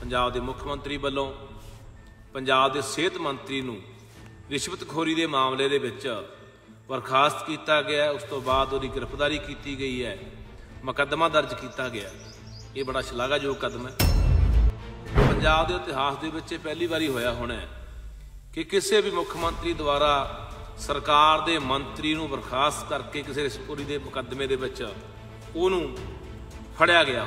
ਪੰਜਾਬ ਦੇ ਮੁੱਖ ਮੰਤਰੀ ਵੱਲੋਂ ਪੰਜਾਬ ਦੇ ਸਿਹਤ ਮੰਤਰੀ ਨੂੰ ਰਿਸ਼ਵਤਖੋਰੀ ਦੇ ਮਾਮਲੇ ਦੇ ਵਿੱਚ ਬਰਖਾਸਤ ਕੀਤਾ ਗਿਆ ਉਸ ਤੋਂ ਬਾਅਦ ਉਹਦੀ ਗ੍ਰਿਫਤਾਰੀ ਕੀਤੀ ਗਈ ਹੈ ਮੁਕੱਦਮਾ ਦਰਜ ਕੀਤਾ ਗਿਆ ਇਹ ਬੜਾ ਸ਼ਲਾਘਾਯੋਗ ਕਦਮ ਹੈ ਪੰਜਾਬ ਦੇ ਇਤਿਹਾਸ ਦੇ ਵਿੱਚ ਇਹ ਪਹਿਲੀ ਵਾਰੀ ਹੋਇਆ ਹੋਣਾ ਕਿ ਕਿਸੇ ਵੀ ਮੁੱਖ ਮੰਤਰੀ ਦੁਆਰਾ ਸਰਕਾਰ ਦੇ ਮੰਤਰੀ ਨੂੰ ਬਰਖਾਸਤ ਕਰਕੇ ਕਿਸੇ ਰਿਸ਼ਵਤਖੋਰੀ ਦੇ ਮੁਕੱਦਮੇ ਦੇ ਵਿੱਚ ਉਹਨੂੰ ਫੜਿਆ ਗਿਆ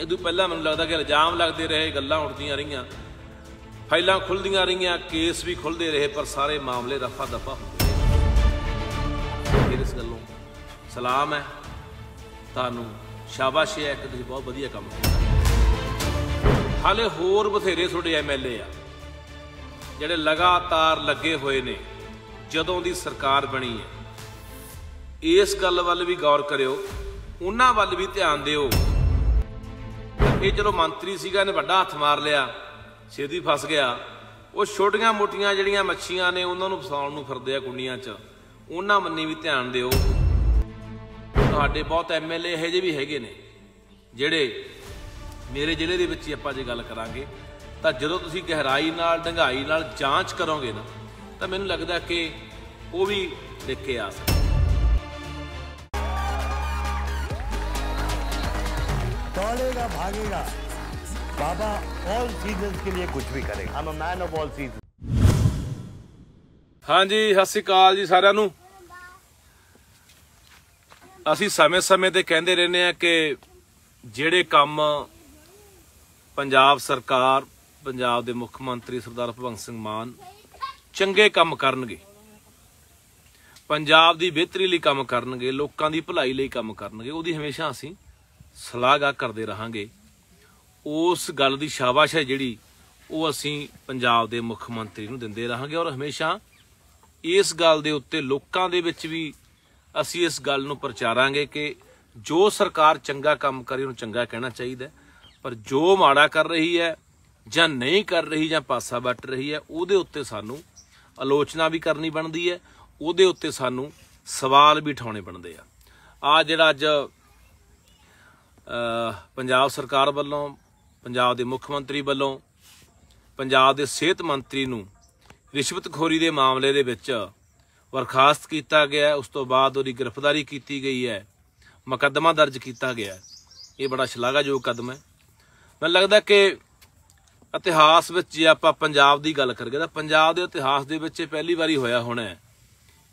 ਇਦੋਂ ਪਹਿਲਾਂ ਮੈਨੂੰ ਲੱਗਦਾ ਕਿ ਇਲਜ਼ਾਮ ਲੱਗਦੇ ਰਹੇ ਗੱਲਾਂ ਉੱਠਦੀਆਂ ਰਹੀਆਂ ਫਾਈਲਾਂ ਖੁੱਲਦੀਆਂ ਰਹੀਆਂ ਕੇਸ ਵੀ ਖੁੱਲਦੇ ਰਹੇ ਪਰ ਸਾਰੇ ਮਾਮਲੇ ਰਫਾ ਦਫਾ ਹੁੰਦੇ ਇਸ ਗੱਲੋਂ ਸਲਾਮ ਹੈ ਤੁਹਾਨੂੰ ਸ਼ਾਬਾਸ਼ ਹੈ ਕਿ ਤੁਸੀਂ ਬਹੁਤ ਵਧੀਆ ਕੰਮ ਕੀਤਾ ਹਾਲੇ ਹੋਰ ਬਥੇਰੇ ਤੁਹਾਡੇ ਐਮਐਲਏ ਆ ਜਿਹੜੇ ਲਗਾਤਾਰ ਲੱਗੇ ਹੋਏ ਨੇ ਜਦੋਂ ਦੀ ਸਰਕਾਰ ਬਣੀ ਹੈ ਇਸ ਗੱਲ ਵੱਲ ਵੀ ਗੌਰ ਕਰਿਓ ਉਹਨਾਂ ਵੱਲ ਵੀ ਧਿਆਨ ਦਿਓ ਇਹ ਚਲੋ ਮੰਤਰੀ ਸੀਗਾ ਨੇ ਵੱਡਾ ਹੱਥ ਮਾਰ ਲਿਆ ਛੇਦੀ ਫਸ ਗਿਆ ਉਹ ਛੋਟੀਆਂ ਮੋਟੀਆਂ ਜਿਹੜੀਆਂ ਮੱਛੀਆਂ ਨੇ ਉਹਨਾਂ ਨੂੰ ਫਸਾਉਣ ਨੂੰ ਫਿਰਦੇ ਆ ਕੁੰਡੀਆਂ 'ਚ ਉਹਨਾਂ ਮੰਨੀ ਵੀ ਧਿਆਨ ਦਿਓ ਤੁਹਾਡੇ ਬਹੁਤ ਐਮਐਲਏ ਇਹੋ ਜਿਹੇ ਵੀ ਹੈਗੇ ਨੇ ਜਿਹੜੇ ਮੇਰੇ ਜ਼ਿਲ੍ਹੇ ਦੇ ਵਿੱਚ ਹੀ ਆਪਾਂ ਜੇ ਗੱਲ ਕਰਾਂਗੇ ਤਾਂ ਜਦੋਂ ਤੁਸੀਂ ਗਹਿਰਾਈ ਨਾਲ ਡੰਗਾਈ ਨਾਲ ਜਾਂਚ ਕਰੋਗੇ ਨਾ ਤਾਂ ਮੈਨੂੰ ਲੱਗਦਾ ਕਿ ਉਹ ਵੀ ਲਿਖ ਕੇ ਆ दौड़ेगा भागेगा बाबा ऑल सीजन के लिए कुछ भी करेगा I am a man of all season ਹਾਂਜੀ ਸਤਿ ਸ੍ਰੀ ਅਕਾਲ ਜੀ ਸਾਰਿਆਂ ਨੂੰ ਅਸੀਂ ਸਮੇਂ-ਸਮੇਂ ਤੇ ਕਹਿੰਦੇ ਰਹਿੰਦੇ ਆ ਕਿ ਜਿਹੜੇ ਕੰਮ ਪੰਜਾਬ ਸਰਕਾਰ ਪੰਜਾਬ ਦੇ ਮੁੱਖ ਮੰਤਰੀ ਸਰਦਾਰ ਭਗਵੰਤ ਸਿੰਘ ਮਾਨ ਚੰਗੇ ਕੰਮ ਕਰਨਗੇ ਪੰਜਾਬ ਦੀ ਬਿਹਤਰੀ ਲਈ ਕੰਮ ਕਰਨਗੇ ਲੋਕਾਂ ਦੀ ਭਲਾਈ ਲਈ ਕੰਮ ਕਰਨਗੇ ਉਹਦੀ ਹਮੇਸ਼ਾ ਅਸੀਂ ਸਲਾਹਗਾ ਕਰਦੇ ਰਹਾਂਗੇ ਉਸ ਗੱਲ ਦੀ ਸ਼ਾਬਾਸ਼ ਹੈ ਜਿਹੜੀ ਉਹ ਅਸੀਂ ਪੰਜਾਬ ਦੇ ਮੁੱਖ ਮੰਤਰੀ ਨੂੰ ਦਿੰਦੇ ਰਹਾਂਗੇ ਔਰ ਹਮੇਸ਼ਾ ਇਸ ਗੱਲ ਦੇ ਉੱਤੇ ਲੋਕਾਂ ਦੇ ਵਿੱਚ ਵੀ ਅਸੀਂ ਇਸ ਗੱਲ ਨੂੰ ਪ੍ਰਚਾਰਾਂਗੇ ਕਿ ਜੋ ਸਰਕਾਰ ਚੰਗਾ ਕੰਮ ਕਰੇ ਉਹਨੂੰ ਚੰਗਾ ਕਹਿਣਾ ਚਾਹੀਦਾ ਪਰ ਜੋ ਮਾੜਾ ਕਰ ਰਹੀ ਹੈ ਜਾਂ ਨਹੀਂ ਕਰ ਰਹੀ ਜਾਂ ਪਾਸਾ ਵੱਟ ਰਹੀ ਹੈ ਉਹਦੇ ਉੱਤੇ ਸਾਨੂੰ ਆਲੋਚਨਾ ਵੀ ਕਰਨੀ ਬਣਦੀ ਹੈ ਉਹਦੇ ਉੱਤੇ ਸਾਨੂੰ ਸਵਾਲ ਵੀ ਠਾਉਣੇ ਬਣਦੇ ਆ ਆ ਜਿਹੜਾ ਅੱਜ ਪੰਜਾਬ ਸਰਕਾਰ ਵੱਲੋਂ ਪੰਜਾਬ ਦੇ ਮੁੱਖ ਮੰਤਰੀ ਵੱਲੋਂ ਪੰਜਾਬ ਦੇ ਸਿਹਤ ਮੰਤਰੀ ਨੂੰ ਰਿਸ਼ਵਤਖੋਰੀ ਦੇ ਮਾਮਲੇ ਦੇ ਵਿੱਚ ਵਰਖਾਸਤ ਕੀਤਾ ਗਿਆ ਉਸ ਤੋਂ ਬਾਅਦ ਉਹਦੀ ਗ੍ਰਿਫਤਾਰੀ ਕੀਤੀ ਗਈ ਹੈ ਮੁਕੱਦਮਾ ਦਰਜ ਕੀਤਾ ਗਿਆ ਹੈ ਇਹ ਬੜਾ ਸ਼ਲਾਘਾਯੋਗ ਕਦਮ ਹੈ ਮੈਨੂੰ ਲੱਗਦਾ ਕਿ ਇਤਿਹਾਸ ਵਿੱਚ ਜੇ ਆਪਾਂ ਪੰਜਾਬ ਦੀ ਗੱਲ ਕਰੀਏ ਤਾਂ ਪੰਜਾਬ ਦੇ ਇਤਿਹਾਸ ਦੇ ਵਿੱਚ ਇਹ ਪਹਿਲੀ ਵਾਰੀ ਹੋਇਆ ਹੋਣਾ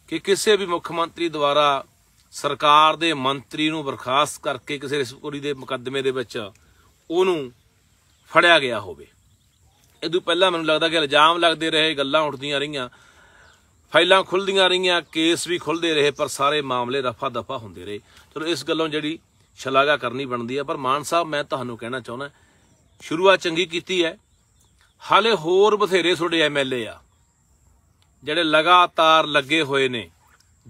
ਕਿ ਕਿਸੇ ਵੀ ਮੁੱਖ ਮੰਤਰੀ ਦੁਆਰਾ ਸਰਕਾਰ ਦੇ ਮੰਤਰੀ ਨੂੰ ਬਰਖਾਸਤ ਕਰਕੇ ਕਿਸੇ ਰਿਸ਼ਵਤਖੋਰੀ ਦੇ ਮੁਕੱਦਮੇ ਦੇ ਵਿੱਚ ਉਹਨੂੰ ਫੜਿਆ ਗਿਆ ਹੋਵੇ ਇਹ ਤੋਂ ਪਹਿਲਾਂ ਮੈਨੂੰ ਲੱਗਦਾ ਕਿ ਇਲਜ਼ਾਮ ਲੱਗਦੇ ਰਹੇ ਗੱਲਾਂ ਉੱਠਦੀਆਂ ਰਹੀਆਂ ਫਾਈਲਾਂ ਖੁੱਲਦੀਆਂ ਰਹੀਆਂ ਕੇਸ ਵੀ ਖੁੱਲਦੇ ਰਹੇ ਪਰ ਸਾਰੇ ਮਾਮਲੇ ਰਫਾ ਦਫਾ ਹੁੰਦੇ ਰਹੇ ਚਲੋ ਇਸ ਗੱਲੋਂ ਜਿਹੜੀ ਛਲਾਗਾ ਕਰਨੀ ਬਣਦੀ ਹੈ ਪਰ ਮਾਨ ਸਾਹਿਬ ਮੈਂ ਤੁਹਾਨੂੰ ਕਹਿਣਾ ਚਾਹੁੰਦਾ ਸ਼ੁਰੂਆਤ ਚੰਗੀ ਕੀਤੀ ਹੈ ਹਾਲੇ ਹੋਰ ਬਥੇਰੇ ਤੁਹਾਡੇ ਐਮਐਲਏ ਆ ਜਿਹੜੇ ਲਗਾਤਾਰ ਲੱਗੇ ਹੋਏ ਨੇ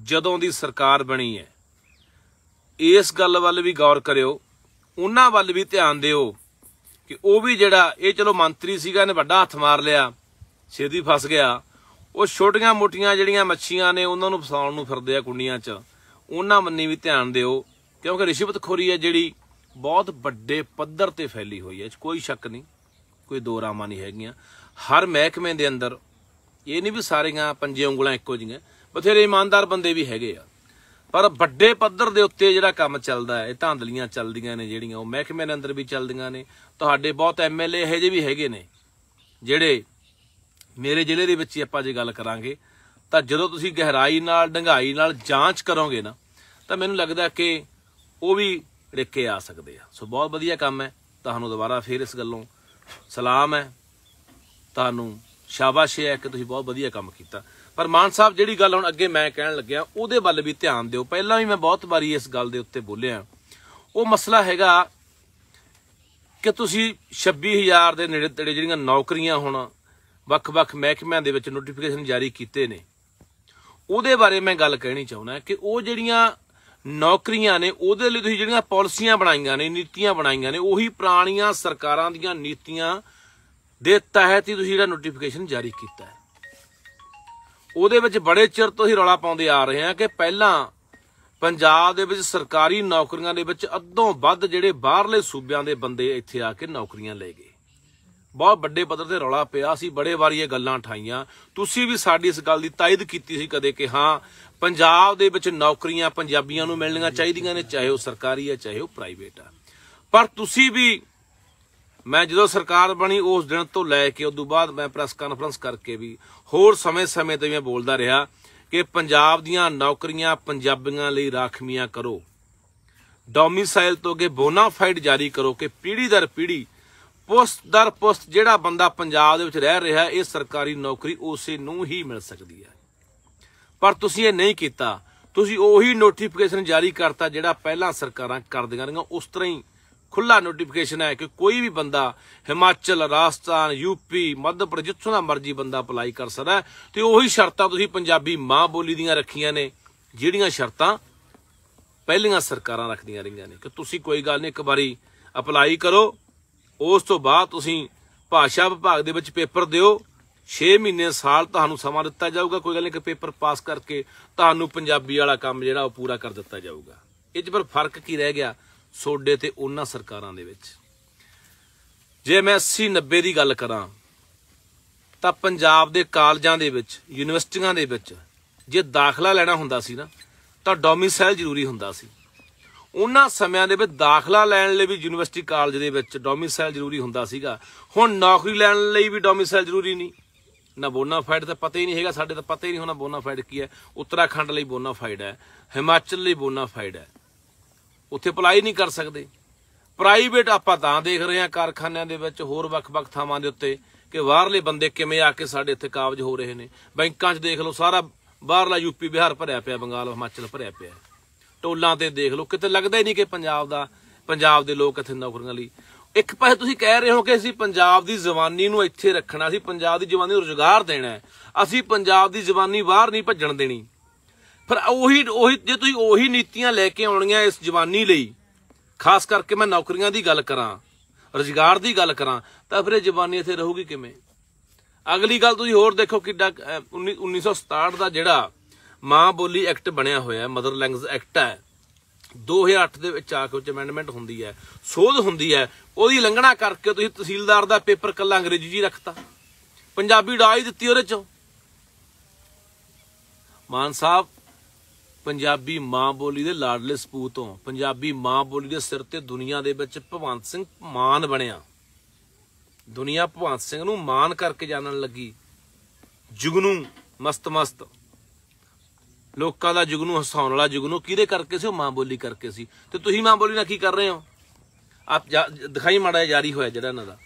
ਜਦੋਂ ਦੀ ਸਰਕਾਰ ਬਣੀ ਹੈ ਇਸ ਗੱਲ ਵੱਲ ਵੀ ਗੌਰ ਕਰਿਓ ਉਹਨਾਂ ਵੱਲ ਵੀ ਧਿਆਨ ਦਿਓ ਕਿ ਉਹ ਵੀ ਜਿਹੜਾ ਇਹ ਚਲੋ ਮੰਤਰੀ ਸੀਗਾ ਇਹਨੇ ਵੱਡਾ ਹੱਥ ਮਾਰ ਲਿਆ ਛੇਦੀ ਫਸ ਗਿਆ ਉਹ ਛੋਟੀਆਂ ਮੋਟੀਆਂ ਜਿਹੜੀਆਂ ਮੱਛੀਆਂ ਨੇ ਉਹਨਾਂ ਨੂੰ ਫਸਾਉਣ ਨੂੰ ਫਿਰਦੇ ਆ ਕੁੰਡੀਆਂ 'ਚ ਉਹਨਾਂ ਮੰਨੀ ਵੀ ਧਿਆਨ ਦਿਓ ਕਿਉਂਕਿ ਰਿਸ਼ਵਤਖੋਰੀ ਹੈ ਜਿਹੜੀ ਬਹੁਤ ਵੱਡੇ ਪੱਧਰ ਤੇ ਫੈਲੀ ਹੋਈ ਹੈ ਕੋਈ ਸ਼ੱਕ ਨਹੀਂ ਕੋਈ ਦੋ ਰਾਮਾਂ ਨਹੀਂ ਹੈਗੀਆਂ ਹਰ ਮਹਿਕਮੇ ਦੇ ਅੰਦਰ ਇਹ ਨਹੀਂ ਵੀ ਸਾਰੀਆਂ ਪੰਜੇ ਉਂਗਲਾਂ ਇੱਕੋ ਜਿਹੀਆਂ ਬਥੇਰੇ ਇਮਾਨਦਾਰ ਬੰਦੇ ਵੀ ਹੈਗੇ ਆ ਪਰ ਵੱਡੇ ਪੱਧਰ ਦੇ ਉੱਤੇ ਜਿਹੜਾ ਕੰਮ ਚੱਲਦਾ ਹੈ ਇਹ ਧਾਂਦਲੀਆਂ ਚੱਲਦੀਆਂ ਨੇ ਜਿਹੜੀਆਂ ਉਹ ਮਹਿਕਮੇ ਦੇ ਅੰਦਰ ਵੀ ਚੱਲਦੀਆਂ ਨੇ ਤੁਹਾਡੇ ਬਹੁਤ ਐਮਐਲਏ ਇਹੋ ਜਿਹੇ ਵੀ ਹੈਗੇ ਨੇ ਜਿਹੜੇ ਮੇਰੇ ਜ਼ਿਲ੍ਹੇ ਦੇ ਵਿੱਚ ਆਪਾਂ ਜੇ ਗੱਲ ਕਰਾਂਗੇ ਤਾਂ ਜਦੋਂ ਤੁਸੀਂ ਗਹਿਰਾਈ ਨਾਲ ਡੰਗਾਈ ਨਾਲ ਜਾਂਚ ਕਰੋਗੇ ਨਾ ਤਾਂ ਮੈਨੂੰ ਲੱਗਦਾ ਕਿ ਉਹ ਵੀ ਰਿੱਕੇ ਆ ਸਕਦੇ ਆ ਸੋ ਬਹੁਤ ਵਧੀਆ ਕੰਮ ਹੈ ਤੁਹਾਨੂੰ ਦੁਬਾਰਾ ਫੇਰ ਇਸ ਗੱਲੋਂ ਸਲਾਮ ਹੈ ਤੁਹਾਨੂੰ ਸ਼ਾਬਾਸ਼ ਹੈ ਕਿ ਤੁਸੀਂ ਬਹੁਤ ਵਧੀਆ ਕੰਮ ਕੀਤਾ ਪਰ ਮਾਨ ਸਾਹਿਬ ਜਿਹੜੀ ਗੱਲ ਹੁਣ ਅੱਗੇ ਮੈਂ ਕਹਿਣ ਲੱਗਿਆ ਉਹਦੇ ਵੱਲ ਵੀ ਧਿਆਨ ਦਿਓ ਪਹਿਲਾਂ ਵੀ ਮੈਂ ਬਹੁਤ ਵਾਰੀ ਇਸ ਗੱਲ ਦੇ ਉੱਤੇ ਬੋਲਿਆ ਉਹ ਮਸਲਾ ਹੈਗਾ ਕਿ ਤੁਸੀਂ 26000 ਦੇ ਨੇੜੇ ਤੇੜੇ ਜਿਹੜੀਆਂ ਨੌਕਰੀਆਂ ਹੁਣ ਵੱਖ-ਵੱਖ ਮਹਿਕਮਿਆਂ ਦੇ ਵਿੱਚ ਨੋਟੀਫਿਕੇਸ਼ਨ ਜਾਰੀ ਕੀਤੇ ਨੇ ਉਹਦੇ ਬਾਰੇ ਮੈਂ ਗੱਲ ਕਹਿਣੀ ਚਾਹੁੰਦਾ ਕਿ ਉਹ ਜਿਹੜੀਆਂ ਨੌਕਰੀਆਂ ਨੇ ਉਹਦੇ ਲਈ ਤੁਸੀਂ ਜਿਹੜੀਆਂ ਪਾਲਿਸੀਆਂ ਬਣਾਈਆਂ ਨੇ ਨੀਤੀਆਂ ਬਣਾਈਆਂ ਨੇ ਉਹੀ ਪੁਰਾਣੀਆਂ ਸਰਕਾਰਾਂ ਦੀਆਂ ਨੀਤੀਆਂ ਦੇ ਤਹਿਤ ਹੀ ਤੁਸੀਂ ਜਿਹੜਾ ਨੋਟੀਫਿਕੇਸ਼ਨ ਜਾਰੀ ਕੀਤਾ ਹੈ ਉਹਦੇ ਵਿੱਚ ਬੜੇ ਚਿਰ ਤੋਂ ਹੀ ਰੌਲਾ ਪਾਉਂਦੇ ਆ ਰਹੇ ਆ ਕਿ ਪਹਿਲਾਂ ਪੰਜਾਬ ਦੇ ਵਿੱਚ ਸਰਕਾਰੀ ਨੌਕਰੀਆਂ ਦੇ ਵਿੱਚ ਅੱਧੋਂ ਵੱਧ ਜਿਹੜੇ ਬਾਹਰਲੇ ਸੂਬਿਆਂ ਦੇ ਬੰਦੇ ਇੱਥੇ ਆ ਕੇ ਨੌਕਰੀਆਂ ਲੈ ਗਏ ਬਹੁਤ ਵੱਡੇ ਪੱਧਰ ਤੇ ਰੌਲਾ ਪਿਆ ਸੀ ਬੜੇ ਵਾਰੀ ਇਹ ਗੱਲਾਂ ਠਾਈਆਂ ਤੁਸੀਂ ਵੀ ਸਾਡੀ ਇਸ ਗੱਲ ਦੀ ਤਾਇਦ ਕੀਤੀ ਸੀ ਕਦੇ ਕਿ ਹਾਂ ਪੰਜਾਬ ਦੇ ਵਿੱਚ ਨੌਕਰੀਆਂ ਪੰਜਾਬੀਆਂ ਨੂੰ ਮਿਲਣੀਆਂ ਚਾਹੀਦੀਆਂ ਨੇ ਚਾਹੇ ਉਹ ਸਰਕਾਰੀ ਆ ਚਾਹੇ ਉਹ ਪ੍ਰਾਈਵੇਟ ਆ ਪਰ ਤੁਸੀਂ ਵੀ ਮੈਂ ਜਦੋਂ ਸਰਕਾਰ ਬਣੀ ਉਸ ਦਿਨ ਤੋਂ ਲੈ ਕੇ ਉਦੋਂ ਬਾਅਦ ਮੈਂ ਪ੍ਰੈਸ ਕਾਨਫਰੰਸ ਕਰਕੇ ਵੀ ਹੋਰ ਸਮੇਂ-ਸਮੇਂ ਤੇ ਮੈਂ ਬੋਲਦਾ ਰਿਹਾ ਕਿ ਪੰਜਾਬ ਦੀਆਂ ਨੌਕਰੀਆਂ ਪੰਜਾਬੀਆਂ ਲਈ ਰਾਖਮੀਆਂ ਕਰੋ ਡੋਮਿਸਾਈਲ ਤੋਂ ਅਗੇ ਬੋਨਾਫਾਈਡ ਜਾਰੀ ਕਰੋ ਕਿ ਪੀੜੀ ਦਰ ਪੀੜੀ ਪੋਸਟ ਦਰ ਪੋਸਟ ਜਿਹੜਾ ਬੰਦਾ ਪੰਜਾਬ ਦੇ ਵਿੱਚ ਰਹਿ ਰਿਹਾ ਇਹ ਸਰਕਾਰੀ ਨੌਕਰੀ ਉਸੇ ਨੂੰ ਹੀ ਮਿਲ ਸਕਦੀ ਹੈ ਪਰ ਤੁਸੀਂ ਇਹ ਨਹੀਂ ਕੀਤਾ ਤੁਸੀਂ ਉਹੀ ਨੋਟੀਫਿਕੇਸ਼ਨ ਜਾਰੀ ਕਰਤਾ ਜਿਹੜਾ ਪਹਿਲਾਂ ਸਰਕਾਰਾਂ ਕਰਦੀਆਂ ਰਹੀਆਂ ਉਸ ਤਰ੍ਹਾਂ ਹੀ ਖੁੱਲਾ ਨੋਟੀਫਿਕੇਸ਼ਨ ਹੈ ਕਿ ਕੋਈ ਵੀ ਬੰਦਾ ਹਿਮਾਚਲ ਰਾਜਸਥਾਨ ਯੂਪੀ ਮੱਧ ਪ੍ਰਦੇਸ਼ ਜਿੱਥੋਂ ਦਾ ਮਰਜ਼ੀ ਬੰਦਾ ਅਪਲਾਈ ਕਰ ਸਕਦਾ ਤੇ ਉਹੀ ਸ਼ਰਤਾਂ ਤੁਸੀਂ ਪੰਜਾਬੀ ਮਾਂ ਬੋਲੀ ਦੀਆਂ ਰੱਖੀਆਂ ਨੇ ਜਿਹੜੀਆਂ ਸ਼ਰਤਾਂ ਪਹਿਲੀਆਂ ਸਰਕਾਰਾਂ ਰੱਖਦੀਆਂ ਰਹੀਆਂ ਨੇ ਕਿ ਤੁਸੀਂ ਕੋਈ ਗੱਲ ਨਹੀਂ ਇੱਕ ਵਾਰੀ ਅਪਲਾਈ ਕਰੋ ਉਸ ਤੋਂ ਬਾਅਦ ਤੁਸੀਂ ਭਾਸ਼ਾ ਵਿਭਾਗ ਦੇ ਵਿੱਚ ਪੇਪਰ ਦਿਓ 6 ਮਹੀਨੇ ਸਾਲ ਤੁਹਾਨੂੰ ਸਮਾਂ ਦਿੱਤਾ ਜਾਊਗਾ ਕੋਈ ਗੱਲ ਨਹੀਂ ਕਿ ਪੇਪਰ ਪਾਸ ਕਰਕੇ ਤੁਹਾਨੂੰ ਪੰਜਾਬੀ ਵਾਲਾ ਕੰਮ ਜਿਹੜਾ ਉਹ ਪੂਰਾ ਕਰ ਦਿੱਤਾ ਜਾਊਗਾ ਇਹ 'ਚ ਪਰ ਫਰਕ ਕੀ ਰਹਿ ਗਿਆ ਸੋਡੇ ਤੇ ਉਹਨਾਂ ਸਰਕਾਰਾਂ ਦੇ ਵਿੱਚ ਜੇ ਮੈਂ 80 90 ਦੀ ਗੱਲ ਕਰਾਂ ਤਾਂ ਪੰਜਾਬ ਦੇ ਕਾਲਜਾਂ ਦੇ ਵਿੱਚ ਯੂਨੀਵਰਸਿਟੀਆਂ ਦੇ ਵਿੱਚ ਜੇ ਦਾਖਲਾ ਲੈਣਾ ਹੁੰਦਾ ਸੀ ਨਾ ਤਾਂ ਡੋਮਿਸਾਈਲ ਜ਼ਰੂਰੀ ਹੁੰਦਾ ਸੀ ਉਹਨਾਂ ਸਮਿਆਂ ਦੇ ਵਿੱਚ ਦਾਖਲਾ ਲੈਣ ਲਈ ਵੀ ਯੂਨੀਵਰਸਿਟੀ ਕਾਲਜ ਦੇ ਵਿੱਚ ਡੋਮਿਸਾਈਲ ਜ਼ਰੂਰੀ ਹੁੰਦਾ ਸੀਗਾ ਹੁਣ ਨੌਕਰੀ ਲੈਣ ਲਈ ਵੀ ਡੋਮਿਸਾਈਲ ਜ਼ਰੂਰੀ ਨਹੀਂ ਨਾ ਬੋਨਾਫਾਈਡ ਤਾਂ ਪਤਾ ਹੀ ਨਹੀਂ ਹੈਗਾ ਸਾਡੇ ਤਾਂ ਪਤਾ ਹੀ ਨਹੀਂ ਹੋਣਾ ਬੋਨਾਫਾਈਡ ਕੀ ਹੈ ਉੱਤਰਾਖੰਡ ਲਈ ਬੋਨਾਫਾਈਡ ਹੈ ਹਿਮਾਚਲ ਲਈ ਬੋਨਾਫਾਈਡ ਹੈ ਉੱਥੇ ਅਪਲਾਈ ਨਹੀਂ ਕਰ ਸਕਦੇ ਪ੍ਰਾਈਵੇਟ ਆਪਾਂ ਤਾਂ ਦੇਖ ਰਹੇ ਹਾਂ ਕਾਰਖਾਨਿਆਂ ਦੇ ਵਿੱਚ ਹੋਰ ਵੱਖ-ਵੱਖ ਥਾਵਾਂ ਦੇ ਉੱਤੇ ਕਿ ਬਾਹਰਲੇ ਬੰਦੇ ਕਿਵੇਂ ਆ ਕੇ ਸਾਡੇ ਇੱਥੇ ਕਾਬਜ ਹੋ ਰਹੇ ਨੇ ਬੈਂਕਾਂ 'ਚ ਦੇਖ ਲਓ ਸਾਰਾ ਬਾਹਰਲਾ ਯੂਪੀ ਬਿਹਾਰ ਭਰਿਆ ਪਿਆ ਬੰਗਾਲ ਹਿਮਾਚਲ ਭਰਿਆ ਪਿਆ ਟੋਲਾਂ ਤੇ ਦੇਖ ਲਓ ਕਿਤੇ ਲੱਗਦਾ ਹੀ ਨਹੀਂ ਕਿ ਪੰਜਾਬ ਦਾ ਪੰਜਾਬ ਦੇ ਲੋਕ ਇੱਥੇ ਨੌਕਰੀਆਂ ਲਈ ਇੱਕ ਪਾਸੇ ਤੁਸੀਂ ਕਹਿ ਰਹੇ ਹੋ ਕਿ ਅਸੀਂ ਪੰਜਾਬ ਦੀ ਜ਼ਬਾਨੀ ਨੂੰ ਇੱਥੇ ਰੱਖਣਾ ਸੀ ਪੰਜਾਬ ਦੀ ਜ਼ਬਾਨੀ ਨੂੰ ਰੋਜ਼ਗਾਰ ਦੇਣਾ ਅਸੀਂ ਪੰਜਾਬ ਦੀ ਜ਼ਬਾਨੀ ਬਾਹਰ ਨਹੀਂ ਭੱਜਣ ਦੇਣੀ ਪਰ ਉਹੀ ਉਹੀ ਜੇ ਤੁਸੀਂ ਉਹੀ ਨੀਤੀਆਂ ਲੈ ਕੇ ਆਉਣੀਆਂ ਇਸ ਜਵਾਨੀ ਲਈ ਖਾਸ ਕਰਕੇ ਮੈਂ ਨੌਕਰੀਆਂ ਦੀ ਗੱਲ ਕਰਾਂ ਰੋਜ਼ਗਾਰ ਦੀ ਗੱਲ ਕਰਾਂ ਤਾਂ ਫਿਰ ਇਹ ਜਵਾਨੀ ਇੱਥੇ ਰਹੂਗੀ ਕਿਵੇਂ ਅਗਲੀ ਗੱਲ ਤੁਸੀਂ ਹੋਰ ਦੇਖੋ ਕਿੱਡਾ 1967 ਦਾ ਜਿਹੜਾ ਮਾਂ ਬੋਲੀ ਐਕਟ ਬਣਿਆ ਹੋਇਆ ਮਦਰ ਲੈਂਗੁਏਜ ਐਕਟ ਹੈ 2008 ਦੇ ਵਿੱਚ ਆ ਕੇ ਉਹ ਅਮੈਂਡਮੈਂਟ ਹੁੰਦੀ ਹੈ ਸੋਧ ਹੁੰਦੀ ਹੈ ਉਹਦੀ ਲੰਘਣਾ ਕਰਕੇ ਤੁਸੀਂ ਤਹਿਸੀਲਦਾਰ ਦਾ ਪੇਪਰ ਕੱਲਾ ਅੰਗਰੇਜ਼ੀ ਜੀ ਰੱਖਤਾ ਪੰਜਾਬੀ ਡਾਈ ਦਿੱਤੀ ਉਹਦੇ ਚੋਂ ਮਾਨ ਸਾਹਿਬ ਪੰਜਾਬੀ ਮਾਂ ਬੋਲੀ ਦੇ ਲਾਡਲੇ ਸਪੂਤ ਹੋ ਪੰਜਾਬੀ ਮਾਂ ਬੋਲੀ ਦੇ ਸਿਰ ਤੇ ਦੁਨੀਆ ਦੇ ਵਿੱਚ ਭਵੰਤ ਸਿੰਘ ਮਾਨ ਬਣਿਆ ਦੁਨੀਆ ਭਵੰਤ ਸਿੰਘ ਨੂੰ ਮਾਨ ਕਰਕੇ ਜਾਣਨ ਲੱਗੀ ਜੁਗਨੂ ਮਸਤ ਮਸਤ ਲੋਕਾਂ ਦਾ ਜੁਗਨੂ ਹਸਾਉਣ ਵਾਲਾ ਜੁਗਨੂ ਕਿਹਦੇ ਕਰਕੇ ਸੀ ਉਹ ਮਾਂ ਬੋਲੀ ਕਰਕੇ ਸੀ ਤੇ ਤੁਸੀਂ ਮਾਂ ਬੋਲੀ ਨਾਲ ਕੀ ਕਰ ਰਹੇ ਹੋ ਆਪ ਦਿਖਾਈ ਮਾੜਾ ਜਾਰੀ ਹੋਇਆ ਜਿਹੜਾ ਇਹਨਾਂ ਦਾ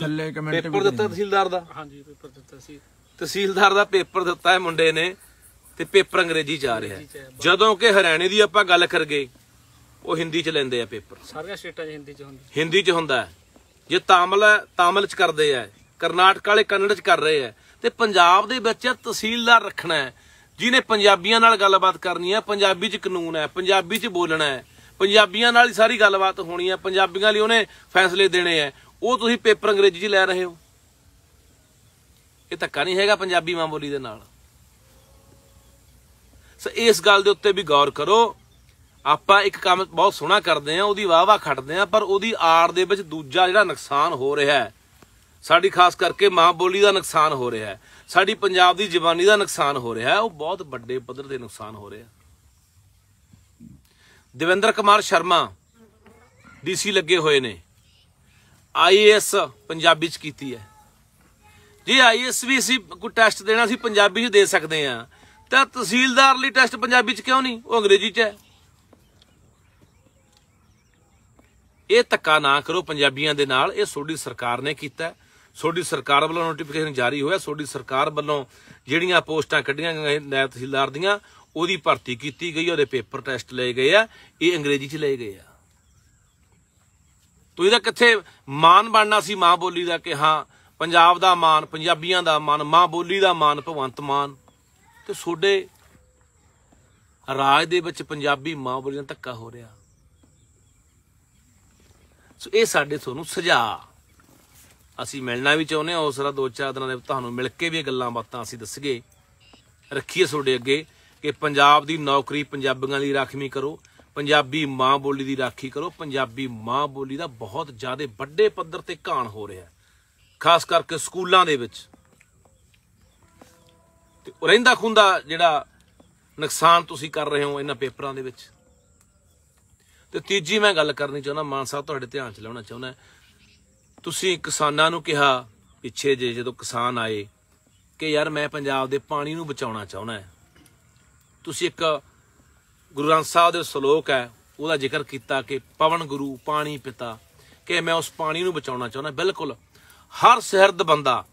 ਥੱਲੇ ਕਮੈਂਟ ਪੇਪਰ ਦਿੱਤਾ ਤਹਿਸੀਲਦਾਰ ਦਾ ਹਾਂਜੀ ਪੇਪਰ ਦਿੱਤਾ ਸੀ ਤਹਿਸੀਲਦਾਰ ਦਾ ਪੇਪਰ ਦਿੱਤਾ ਹੈ ਮੁੰਡੇ ਨੇ ਤੇ ਪੇਪਰ ਅੰਗਰੇਜ਼ੀ ਚ ਆ ਰਿਹਾ ਜਦੋਂ ਕਿ ਹਰਿਆਣੇ ਦੀ ਆਪਾਂ ਗੱਲ ਕਰਗੇ ਉਹ ਹਿੰਦੀ ਚ ਲੈਂਦੇ ਆ ਪੇਪਰ ਸਾਰੀਆਂ ਸਟੇਟਾਂ 'ਚ ਹਿੰਦੀ 'ਚ ਹੁੰਦੀ ਹਿੰਦੀ ਚ ਹੁੰਦਾ ਜੇ ਤਾਮਿਲ ਹੈ ਤਾਮਿਲ ਚ ਕਰਦੇ ਆ ਕਰਨਾਟਕ ਵਾਲੇ ਕੰਨੜ ਚ ਕਰ ਰਹੇ ਆ ਤੇ ਪੰਜਾਬ ਦੇ ਵਿੱਚ ਤਹਿਸੀਲਦਾਰ ਰੱਖਣਾ ਜਿਹਨੇ ਪੰਜਾਬੀਆਂ ਨਾਲ ਗੱਲਬਾਤ ਕਰਨੀ ਹੈ ਪੰਜਾਬੀ ਚ ਕਾਨੂੰਨ ਹੈ ਪੰਜਾਬੀ ਚ ਬੋਲਣਾ ਹੈ ਪੰਜਾਬੀਆਂ ਨਾਲ ਹੀ ਸਾਰੀ ਗੱਲਬਾਤ ਹੋਣੀ ਹੈ ਪੰਜਾਬੀਆਂ ਲਈ ਉਹਨੇ ਫੈਸਲੇ ਦੇਣੇ ਆ ਉਹ ਤੁਸੀਂ ਪੇਪਰ ਅੰਗਰੇਜ਼ੀ ਚ ਲੈ ਰਹੇ ਹੋ ਇਹ ਧੱਕਾ ਨਹੀਂ ਹੈਗਾ ਪੰਜਾਬੀ ਮਾਂ ਬੋਲੀ ਦੇ ਨਾਲ ਸੋ ਇਸ ਗੱਲ ਦੇ ਉੱਤੇ ਵੀ ਗੌਰ ਕਰੋ ਆਪਾਂ ਇੱਕ ਕੰਮ ਬਹੁਤ ਸੋਹਣਾ ਕਰਦੇ ਆ ਉਹਦੀ ਵਾਹ ਵਾਹ ਖੜਦੇ ਆ ਪਰ ਉਹਦੀ ਆੜ ਦੇ ਵਿੱਚ ਦੂਜਾ ਜਿਹੜਾ ਨੁਕਸਾਨ ਹੋ ਰਿਹਾ ਹੈ ਸਾਡੀ ਖਾਸ ਕਰਕੇ ਮਾਂ ਬੋਲੀ ਦਾ ਨੁਕਸਾਨ ਹੋ ਰਿਹਾ ਹੈ ਸਾਡੀ ਪੰਜਾਬ ਦੀ ਜ਼ਬਾਨੀ ਦਾ ਨੁਕਸਾਨ ਹੋ ਰਿਹਾ ਹੈ ਉਹ ਬਹੁਤ ਵੱਡੇ ਪੱਧਰ ਤੇ ਨੁਕਸਾਨ ਹੋ ਰਿਹਾ ਦਿਵਿੰਦਰ ਕੁਮਾਰ ਸ਼ਰਮਾ ਡੀਸੀ ਲੱਗੇ ਹੋਏ ਨੇ ਆਈਐਸ ਪੰਜਾਬੀ ਚ ਕੀਤੀ ਹੈ ਜੇ ਆਈਐਸ ਵੀ ਅਸੀਂ ਕੋਈ ਟੈਸਟ ਦੇਣਾ ਸੀ ਪੰਜਾਬੀ ਚ ਦੇ ਸਕਦੇ ਆ ਤਾਂ ਤਹਿਸੀਲਦਾਰ ਲਈ ਟੈਸਟ ਪੰਜਾਬੀ ਚ ਕਿਉਂ ਨਹੀਂ ਉਹ ਅੰਗਰੇਜ਼ੀ ਚ ਹੈ ਇਹ ਤੱਕਾ ਨਾ ਕਰੋ ਪੰਜਾਬੀਆਂ ਦੇ ਨਾਲ ਇਹ ਸੋਡੀ ਸਰਕਾਰ ਨੇ ਕੀਤਾ ਸੋਡੀ ਸਰਕਾਰ ਵੱਲੋਂ ਨੋਟੀਫਿਕੇਸ਼ਨ ਜਾਰੀ ਹੋਇਆ ਸੋਡੀ ਸਰਕਾਰ ਵੱਲੋਂ ਜਿਹੜੀਆਂ ਪੋਸਟਾਂ ਕੱਢੀਆਂ ਗਈਆਂ ਨਾਇਬ ਤਹਿਸੀਲਦਾਰ ਦੀਆਂ ਉਹਦੀ ਭਰਤੀ ਕੀਤੀ ਗਈ ਉਹਦੇ ਪੇਪਰ ਟੈਸਟ ਲਏ ਗਏ ਆ ਇਹ ਅੰਗਰੇਜ਼ੀ ਚ ਲਏ ਗਏ ਆ ਤੁਸੀਂ ਇਹਦਾ ਕਿੱਥੇ ਮਾਨ ਬਣਨਾ ਸੀ ਮਾਂ ਬੋਲੀ ਦਾ ਕਿ ਹਾਂ ਪੰਜਾਬ ਦਾ ਮਾਨ ਪੰਜਾਬੀਆਂ ਦਾ ਮਾਨ ਮਾਂ ਬੋਲੀ ਦਾ ਮਾਨ ਭਵੰਤ ਮਾਨ ਤੇ ਸੋਡੇ ਰਾਜ ਦੇ ਵਿੱਚ ਪੰਜਾਬੀ ਮਾਂ ਬੋਲੀ ਨਾਲ ਧੱਕਾ ਹੋ ਰਿਹਾ ਸੋ ਇਹ ਸਾਡੇ ਤੁਹਾਨੂੰ ਸੁਝਾਅ ਅਸੀਂ ਮਿਲਣਾ ਵੀ ਚਾਹੁੰਦੇ ਹਾਂ ਉਸਰਾ ਦੋ ਚਾਰ ਦਿਨਾਂ ਦੇ ਤੁਹਾਨੂੰ ਮਿਲ ਕੇ ਵੀ ਇਹ ਗੱਲਾਂ ਬਾਤਾਂ ਅਸੀਂ ਦੱਸਗੇ ਰੱਖੀਏ ਤੁਹਾਡੇ ਅੱਗੇ ਕਿ ਪੰਜਾਬ ਦੀ ਨੌਕਰੀ ਪੰਜਾਬੀਆਂ ਦੀ ਰਾਖਵੀਂ ਕਰੋ ਪੰਜਾਬੀ ਮਾਂ ਬੋਲੀ ਦੀ ਰਾਖੀ ਕਰੋ ਪੰਜਾਬੀ ਮਾਂ ਬੋਲੀ ਦਾ ਬਹੁਤ ਜ਼ਿਆਦਾ ਵੱਡੇ ਪੱਧਰ ਤੇ ਘਾਣ ਹੋ ਰਿਹਾ ਖਾਸ ਕਰਕੇ ਸਕੂਲਾਂ ਦੇ ਵਿੱਚ ਤੇ ਉਹ ਰਹਿੰਦਾ ਖੁੰਦਾ ਜਿਹੜਾ ਨੁਕਸਾਨ ਤੁਸੀਂ ਕਰ ਰਹੇ ਹੋ ਇਹਨਾਂ ਪੇਪਰਾਂ ਦੇ ਵਿੱਚ ਤੇ ਤੀਜੀ ਮੈਂ ਗੱਲ ਕਰਨੀ ਚਾਹੁੰਦਾ ਮਾਨ ਸਾਹਿਬ ਤੁਹਾਡੇ ਧਿਆਨ 'ਚ ਲਾਉਣਾ ਚਾਹੁੰਦਾ ਤੁਸੀਂ ਕਿਸਾਨਾਂ ਨੂੰ ਕਿਹਾ ਪਿੱਛੇ ਜੇ ਜਦੋਂ ਕਿਸਾਨ ਆਏ ਕਿ ਯਾਰ ਮੈਂ ਪੰਜਾਬ ਦੇ ਪਾਣੀ ਨੂੰ ਬਚਾਉਣਾ ਚਾਹੁੰਦਾ ਤੁਸੀਂ ਇੱਕ ਗੁਰੂ ਗ੍ਰੰਥ ਸਾਹਿਬ ਦੇ ਸ਼ਲੋਕ ਹੈ ਉਹਦਾ ਜ਼ਿਕਰ ਕੀਤਾ ਕਿ ਪਵਨ ਗੁਰੂ ਪਾਣੀ ਪਿਤਾ ਕਿ ਮੈਂ ਉਸ ਪਾਣੀ ਨੂੰ ਬਚਾਉਣਾ ਚਾਹੁੰਦਾ ਬਿਲਕੁਲ ਹਰ ਸਹਿਰਦ ਬੰਦਾ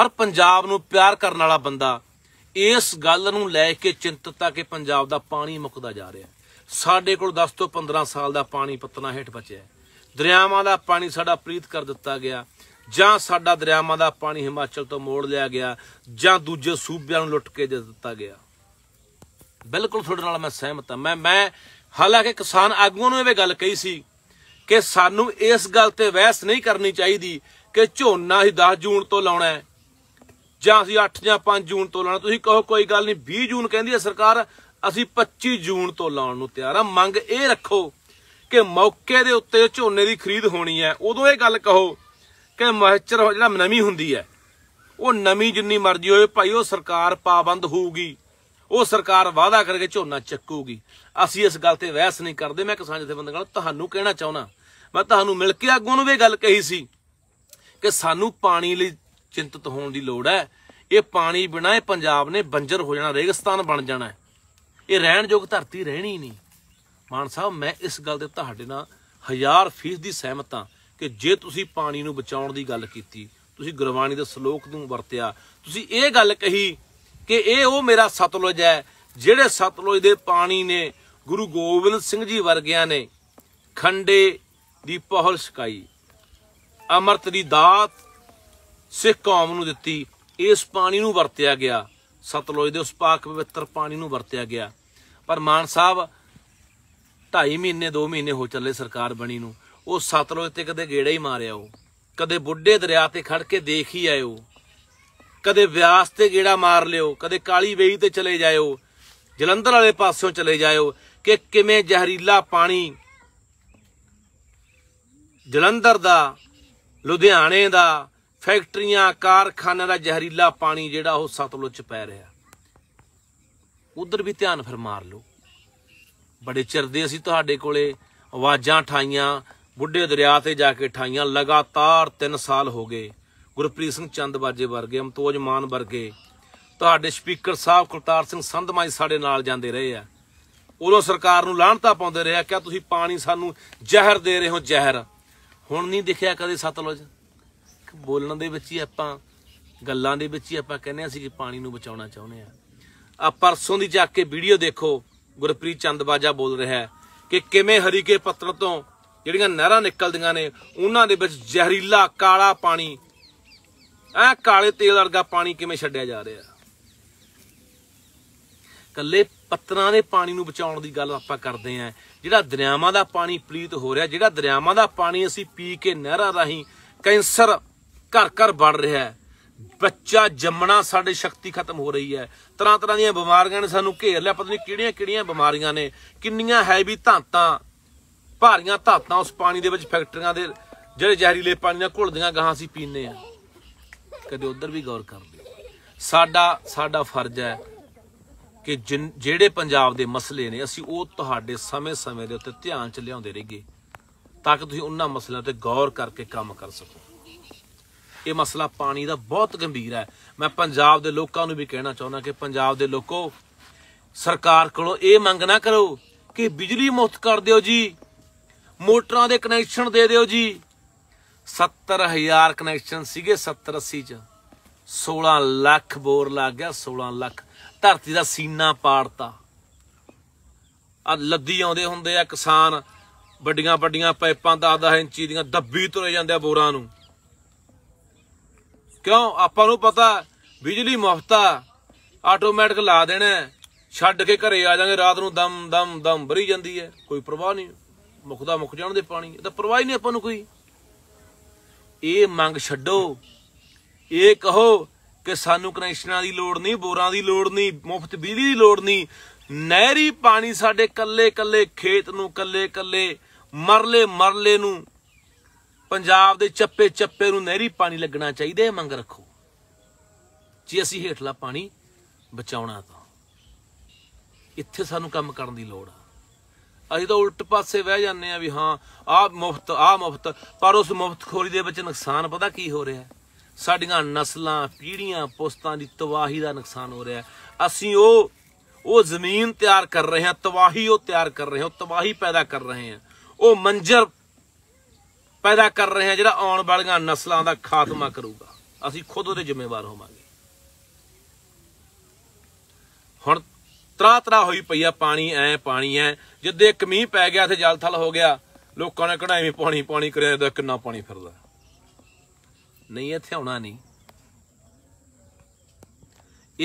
ਹਰ ਪੰਜਾਬ ਨੂੰ ਪਿਆਰ ਕਰਨ ਵਾਲਾ ਬੰਦਾ ਇਸ ਗੱਲ ਨੂੰ ਲੈ ਕੇ ਚਿੰਤਤਾ ਕਿ ਪੰਜਾਬ ਦਾ ਪਾਣੀ ਮੁੱਕਦਾ ਜਾ ਰਿਹਾ ਸਾਡੇ ਕੋਲ 10 ਤੋਂ 15 ਸਾਲ ਦਾ ਪਾਣੀ ਪਤਨਾ ਹੇਠ ਬਚਿਆ ਦਰਿਆਵਾਂ ਦਾ ਪਾਣੀ ਸਾਡਾ ਪ੍ਰੀਤ ਕਰ ਦਿੱਤਾ ਗਿਆ ਜਾਂ ਸਾਡਾ ਦਰਿਆਵਾਂ ਦਾ ਪਾਣੀ ਹਿਮਾਚਲ ਤੋਂ ਮੋੜ ਲਿਆ ਗਿਆ ਜਾਂ ਦੂਜੇ ਸੂਬਿਆਂ ਨੂੰ ਲੁੱਟ ਕੇ ਦੇ ਦਿੱਤਾ ਗਿਆ ਬਿਲਕੁਲ ਤੁਹਾਡੇ ਨਾਲ ਮੈਂ ਸਹਿਮਤ ਹਾਂ ਮੈਂ ਮੈਂ ਹਾਲਾਂਕਿ ਕਿਸਾਨ ਆਗੂਆਂ ਨੂੰ ਇਹ ਗੱਲ ਕਹੀ ਸੀ ਕਿ ਸਾਨੂੰ ਇਸ ਗੱਲ ਤੇ ਵੈਸ ਨਹੀਂ ਕਰਨੀ ਚਾਹੀਦੀ ਕਿ ਝੋਨਾ ਹੀ 10 ਜੂਨ ਤੋਂ ਲਾਉਣਾ ਹੈ ਜਾਂ ਅਸੀਂ 8 ਜਾਂ 5 ਜੂਨ ਤੋਂ ਲਾਣਾ ਤੁਸੀਂ ਕਹੋ ਕੋਈ ਗੱਲ ਨਹੀਂ 20 ਜੂਨ ਕਹਿੰਦੀ ਹੈ ਸਰਕਾਰ ਅਸੀਂ 25 ਜੂਨ ਤੋਂ ਲਾਉਣ ਨੂੰ ਤਿਆਰ ਆ ਮੰਗ ਇਹ ਰੱਖੋ ਕਿ ਮੌਕੇ ਦੇ ਉੱਤੇ ਝੋਨੇ ਦੀ ਖਰੀਦ ਹੋਣੀ ਹੈ ਉਦੋਂ ਇਹ ਗੱਲ ਕਹੋ ਕਿ ਮਹਚਰ ਜਿਹੜਾ ਨਮੀ ਹੁੰਦੀ ਹੈ ਉਹ ਨਮੀ ਜਿੰਨੀ ਮਰਜ਼ੀ ਹੋਵੇ ਭਾਈ ਉਹ ਸਰਕਾਰ ਪਾਬੰਦ ਹੋਊਗੀ ਉਹ ਸਰਕਾਰ ਵਾਅਦਾ ਕਰਕੇ ਝੋਨਾ ਚੱਕੂਗੀ ਅਸੀਂ ਇਸ ਗੱਲ ਤੇ ਵਹਿਸ ਨਹੀਂ ਕਰਦੇ ਮੈਂ ਕਿਸਾਨ ਜਥੇਬੰਦੀਆਂ ਨਾਲ ਤੁਹਾਨੂੰ ਕਹਿਣਾ ਚਾਹੁੰਦਾ ਮੈਂ ਤੁਹਾਨੂੰ ਮਿਲ ਕੇ ਅੱਗੋਂ ਨੂੰ ਵੀ ਗੱਲ ਕਹੀ ਸੀ ਕਿ ਸਾਨੂੰ ਪਾਣੀ ਲਈ ਚਿੰਤਤ ਹੋਣ ਦੀ ਲੋੜ ਹੈ ਇਹ ਪਾਣੀ ਬਿਨਾ ਇਹ ਪੰਜਾਬ ਨੇ ਬੰਜਰ ਹੋ ਜਾਣਾ ਰੇਗਿਸਤਾਨ ਬਣ ਜਾਣਾ ਇਹ ਰਹਿਣ ਯੋਗ ਧਰਤੀ ਰਹਿਣੀ ਨਹੀਂ ਮਾਨ ਸਾਹਿਬ ਮੈਂ ਇਸ ਗੱਲ ਤੇ ਤੁਹਾਡੇ ਨਾਲ 1000% ਦੀ ਸਹਿਮਤ ਹਾਂ ਕਿ ਜੇ ਤੁਸੀਂ ਪਾਣੀ ਨੂੰ ਬਚਾਉਣ ਦੀ ਗੱਲ ਕੀਤੀ ਤੁਸੀਂ ਗੁਰਬਾਣੀ ਦੇ ਸ਼ਲੋਕ ਨੂੰ ਵਰਤਿਆ ਤੁਸੀਂ ਇਹ ਗੱਲ ਕਹੀ ਕਿ ਇਹ ਉਹ ਮੇਰਾ ਸਤਲੁਜ ਹੈ ਜਿਹੜੇ ਸਤਲੁਜ ਦੇ ਪਾਣੀ ਨੇ ਗੁਰੂ ਗੋਬਿੰਦ ਸਿੰਘ ਜੀ ਵਰਗਿਆਂ ਨੇ ਖੰਡੇ ਦੀ ਪਹਲ ਸਕਾਈ ਅਮਰਤ ਦੀ ਦਾਤ ਸਿੱਖ ਕੌਮ ਨੂੰ ਦਿੱਤੀ ਇਸ ਪਾਣੀ ਨੂੰ ਵਰਤਿਆ ਗਿਆ ਸਤਲੁਜ ਦੇ ਉਸ ਪਾਕ ਪਵਿੱਤਰ ਪਾਣੀ ਨੂੰ ਵਰਤਿਆ ਗਿਆ ਪਰ ਮਾਨ ਸਾਹਿਬ 2.5 ਮਹੀਨੇ 2 ਮਹੀਨੇ ਹੋ ਚੱਲੇ ਸਰਕਾਰ ਬਣੀ ਨੂੰ ਉਹ ਸਤਲੁਜ ਤੇ ਕਦੇ ਗੇੜਾ ਹੀ ਮਾਰਿਆ ਉਹ ਕਦੇ ਬੁੱਢੇ ਦਰਿਆ ਤੇ ਖੜ ਕੇ ਦੇਖ ਹੀ ਆਇਓ ਕਦੇ ਵਿਆਸ ਤੇ ਗੇੜਾ ਮਾਰ ਲਿਓ ਕਦੇ ਕਾਲੀ ਵੇਈ ਤੇ ਚਲੇ ਜਾਇਓ ਜਲੰਧਰ ਵਾਲੇ ਪਾਸਿਓਂ ਚਲੇ ਜਾਇਓ ਕਿ ਕਿਵੇਂ ਜ਼ਹਿਰੀਲਾ ਪਾਣੀ ਜਲੰਧਰ ਦਾ ਲੁਧਿਆਣੇ ਦਾ ਫੈਕਟਰੀਆਂ ਕਾਰਖਾਨਿਆਂ ਦਾ ਜ਼ਹਿਰੀਲਾ ਪਾਣੀ ਜਿਹੜਾ ਉਹ ਸਤਲੁਜ ਚ ਪੈ ਰਿਹਾ ਉਧਰ ਵੀ ਧਿਆਨ ਫਿਰ ਮਾਰ ਲਓ ਬੜੇ ਚਿਰ ਦੇ ਅਸੀਂ ਤੁਹਾਡੇ ਕੋਲੇ ਆਵਾਜ਼ਾਂ ਠਾਈਆਂ ਬੁੱਢੇ ਦਰਿਆ ਤੇ ਜਾ ਕੇ ਠਾਈਆਂ ਲਗਾਤਾਰ 3 ਸਾਲ ਹੋ ਗਏ ਗੁਰਪ੍ਰੀਤ ਸਿੰਘ ਚੰਦ ਬਾਜੇ ਵਰਗੇ ਅਮਤੋਜ ਮਾਨ ਵਰਗੇ ਤੁਹਾਡੇ ਸਪੀਕਰ ਸਾਹਿਬ ਕੁਲਤਾਰ ਸਿੰਘ ਸੰਧਮਾਈ ਸਾਡੇ ਨਾਲ ਜਾਂਦੇ ਰਹੇ ਆ ਉਦੋਂ ਸਰਕਾਰ ਨੂੰ ਲਾਹਣਤਾ ਪਾਉਂਦੇ ਰਹੇ ਆ ਕਿ ਤੁਸੀਂ ਪਾਣੀ ਸਾਨੂੰ ਜ਼ਹਿਰ ਦੇ ਰਹੇ ਹੋ ਜ਼ਹਿਰ ਹੁਣ ਨਹੀਂ ਦਿਖਿਆ ਕਦੇ ਸਤਲੁਜ ਬੋਲਣ ਦੇ ਵਿੱਚ ਹੀ ਆਪਾਂ ਗੱਲਾਂ ਦੇ ਵਿੱਚ ਹੀ ਆਪਾਂ ਕਹਿੰਦੇ ਸੀ ਕਿ ਪਾਣੀ ਨੂੰ ਬਚਾਉਣਾ ਚਾਹੁੰਦੇ ਆ ਆ ਪਰਸੋਂ ਦੀ ਜਾ ਕੇ ਵੀਡੀਓ ਦੇਖੋ ਗੁਰਪ੍ਰੀਤ ਚੰਦ ਬਾਜਾ ਬੋਲ ਰਿਹਾ ਹੈ ਕਿ ਕਿਵੇਂ ਹਰੀਕੇ ਪੱਤਰ ਤੋਂ ਜਿਹੜੀਆਂ ਨਹਿਰਾਂ ਨਿਕਲਦੀਆਂ ਨੇ ਉਹਨਾਂ ਦੇ ਵਿੱਚ ਜ਼ਹਿਰੀਲਾ ਕਾਲਾ ਪਾਣੀ ਐ ਕਾਲੇ ਤੇਲ ਵਰਗਾ ਪਾਣੀ ਕਿਵੇਂ ਛੱਡਿਆ ਜਾ ਰਿਹਾ ਕੱਲੇ ਪੱਤਰਾਂ ਦੇ ਪਾਣੀ ਨੂੰ ਬਚਾਉਣ ਦੀ ਗੱਲ ਆਪਾਂ ਕਰਦੇ ਆ ਜਿਹੜਾ ਦਰਿਆਵਾਂ ਦਾ ਪਾਣੀ ਪਲੀਤ ਹੋ ਰਿਹਾ ਜਿਹੜਾ ਦਰਿਆਵਾਂ ਦਾ ਪਾਣੀ ਅਸੀਂ ਪੀ ਕੇ ਨਹਿਰਾਂ ਰਾਹੀਂ ਕੈਂਸਰ ਘਰ ਘਰ ਵੜ ਰਿਹਾ ਹੈ ਬੱਚਾ ਜੰਮਣਾ ਸਾਡੇ ਸ਼ਕਤੀ ਖਤਮ ਹੋ ਰਹੀ ਹੈ ਤਰ੍ਹਾਂ ਤਰ੍ਹਾਂ ਦੀਆਂ ਬਿਮਾਰੀਆਂ ਨੇ ਸਾਨੂੰ ਘੇਰ ਲਿਆ ਪਤਾ ਨਹੀਂ ਕਿਹੜੀਆਂ ਕਿਹੜੀਆਂ ਬਿਮਾਰੀਆਂ ਨੇ ਕਿੰਨੀਆਂ ਹੈਵੀ ਧਾਤਾਂ ਭਾਰੀਆਂ ਧਾਤਾਂ ਉਸ ਪਾਣੀ ਦੇ ਵਿੱਚ ਫੈਕਟਰੀਆਂ ਦੇ ਜਿਹੜੇ ਜ਼ਹਿਰੀਲੇ ਪਾਣੀ ਨਾਲ ਘੁਲਦੀਆਂ ਗਾਹਾਂ ਸੀ ਪੀਨੇ ਆ ਕਦੇ ਉਧਰ ਵੀ ਗੌਰ ਕਰਦੇ ਸਾਡਾ ਸਾਡਾ ਫਰਜ਼ ਹੈ ਕਿ ਜਿਹੜੇ ਪੰਜਾਬ ਦੇ ਮਸਲੇ ਨੇ ਅਸੀਂ ਉਹ ਤੁਹਾਡੇ ਸਮੇਂ-ਸਮੇਂ ਦੇ ਉੱਤੇ ਧਿਆਨ ਚ ਲਿਆਉਂਦੇ ਰਹੀਏ ਤਾਂ ਕਿ ਤੁਸੀਂ ਉਹਨਾਂ ਮਸਲਿਆਂ ਤੇ ਗੌਰ ਕਰਕੇ ਕੰਮ ਕਰ ਸਕੋ ਇਹ ਮਸਲਾ ਪਾਣੀ ਦਾ ਬਹੁਤ ਗੰਭੀਰ ਹੈ ਮੈਂ ਪੰਜਾਬ ਦੇ ਲੋਕਾਂ ਨੂੰ ਵੀ ਕਹਿਣਾ ਚਾਹੁੰਦਾ ਕਿ ਪੰਜਾਬ ਦੇ ਲੋਕੋ ਸਰਕਾਰ ਕੋਲੋਂ ਇਹ ਮੰਗ ਨਾ ਕਰੋ ਕਿ ਬਿਜਲੀ ਮੁਫਤ ਕਰ ਦਿਓ ਜੀ ਮੋਟਰਾਂ ਦੇ ਕਨੈਕਸ਼ਨ ਦੇ ਦਿਓ ਜੀ 70000 ਕਨੈਕਸ਼ਨ ਸੀਗੇ 70 80 ਚ 16 ਲੱਖ ਬੋਰ ਲੱਗ ਗਿਆ 16 ਲੱਖ ਧਰਤੀ ਦਾ ਸੀਨਾ ਪਾੜਤਾ ਆ ਲੱਦੀ ਆਉਂਦੇ ਹੁੰਦੇ ਆ ਕਿਸਾਨ ਵੱਡੀਆਂ ਵੱਡੀਆਂ ਪਾਈਪਾਂ 10-10 ਇੰਚੀ ਦੀਆਂ ਦੱਬੀ ਤੁਰੇ ਜਾਂਦੇ ਆ ਬੋਰਾਂ ਨੂੰ ਕਿਉਂ ਆਪਾਂ ਨੂੰ ਪਤਾ ਬਿਜਲੀ ਮੁਫਤ ਆ ਆਟੋਮੈਟਿਕ ਲਾ ਦੇਣਾ ਛੱਡ ਕੇ ਘਰੇ ਆ ਜਾਾਂਗੇ ਰਾਤ ਨੂੰ ਦਮ ਦਮ ਦਮ ਭਰੀ ਜਾਂਦੀ ਹੈ ਕੋਈ ਪ੍ਰਵਾਹ ਨਹੀਂ ਮੁਖਦਾ ਮੁਖ ਜਾਣ ਦੇ ਪਾਣੀ ਇਹ ਤਾਂ ਪ੍ਰਵਾਹ ਹੀ ਨਹੀਂ ਆਪਾਂ ਨੂੰ ਕੋਈ ਇਹ ਮੰਗ ਛੱਡੋ ਇਹ ਕਹੋ ਕਿ ਸਾਨੂੰ ਕਨੈਕਸ਼ਨਾਂ ਦੀ ਲੋੜ ਨਹੀਂ ਬੋਰਾਂ ਦੀ ਲੋੜ ਨਹੀਂ ਮੁਫਤ ਬਿਜਲੀ ਦੀ ਲੋੜ ਨਹੀਂ ਨਹਿਰੀ ਪਾਣੀ ਸਾਡੇ ਕੱਲੇ ਕੱਲੇ ਖੇਤ ਨੂੰ ਕੱਲੇ ਕੱਲੇ ਮਰਲੇ ਮਰਲੇ ਨੂੰ ਪੰਜਾਬ ਦੇ ਚੱਪੇ ਚੱਪੇ ਨੂੰ ਨਹਿਰੀ ਪਾਣੀ ਲੱਗਣਾ ਚਾਹੀਦਾ ਹੈ ਮੰਗ ਰੱਖੋ ਜੇ ਅਸੀਂ ਹੇਠਲਾ ਪਾਣੀ ਬਚਾਉਣਾ ਤਾਂ ਇੱਥੇ ਸਾਨੂੰ ਕੰਮ ਕਰਨ ਦੀ ਲੋੜ ਆ ਅਸੀਂ ਤਾਂ ਉਲਟ ਪਾਸੇ ਵਹਿ ਜਾਂਦੇ ਆ ਵੀ ਹਾਂ ਆਹ ਮੁਫਤ ਆਹ ਮੁਫਤ ਪਰ ਉਸ ਮੁਫਤ ਖੋਰੀ ਦੇ ਵਿੱਚ ਨੁਕਸਾਨ ਪਤਾ ਕੀ ਹੋ ਰਿਹਾ ਸਾਡੀਆਂ ਨਸਲਾਂ ਪੀੜ੍ਹੀਆਂ ਪੁਸਤਾਂ ਦੀ ਤਬਾਹੀ ਦਾ ਨੁਕਸਾਨ ਹੋ ਰਿਹਾ ਅਸੀਂ ਉਹ ਉਹ ਜ਼ਮੀਨ ਤਿਆਰ ਕਰ ਰਹੇ ਹਾਂ ਤਬਾਹੀ ਉਹ ਤਿਆਰ ਕਰ ਰਹੇ ਹਾਂ ਤਬਾਹੀ ਪੈਦਾ ਕਰ ਰਹੇ ਹਾਂ ਉਹ ਮੰਜ਼ਰ ਪੈਦਾ ਕਰ ਰਹੇ ਹਾਂ ਜਿਹੜਾ ਆਉਣ ਵਾਲੀਆਂ ਨਸਲਾਂ ਦਾ ਖਾਤਮਾ ਕਰੂਗਾ ਅਸੀਂ ਖੁਦ ਉਹਦੇ ਜ਼ਿੰਮੇਵਾਰ ਹੋਵਾਂਗੇ ਹੁਣ ਤਰਾ ਤਰਾ ਹੋਈ ਪਈ ਆ ਪਾਣੀ ਐ ਪਾਣੀ ਐ ਜਿੱਦੇ ਇੱਕ ਮੀਂਹ ਪੈ ਗਿਆ ਤੇ ਜਲ ਥਲ ਹੋ ਗਿਆ ਲੋਕਾਂ ਨੇ ਕਢਾਈ ਪਾਣੀ ਪਾਣੀ ਕਰਿਆ ਤਾਂ ਕਿੰਨਾ ਪਾਣੀ ਫਿਰਦਾ ਨਹੀਂ ਇੱਥੇ ਆਉਣਾ ਨਹੀਂ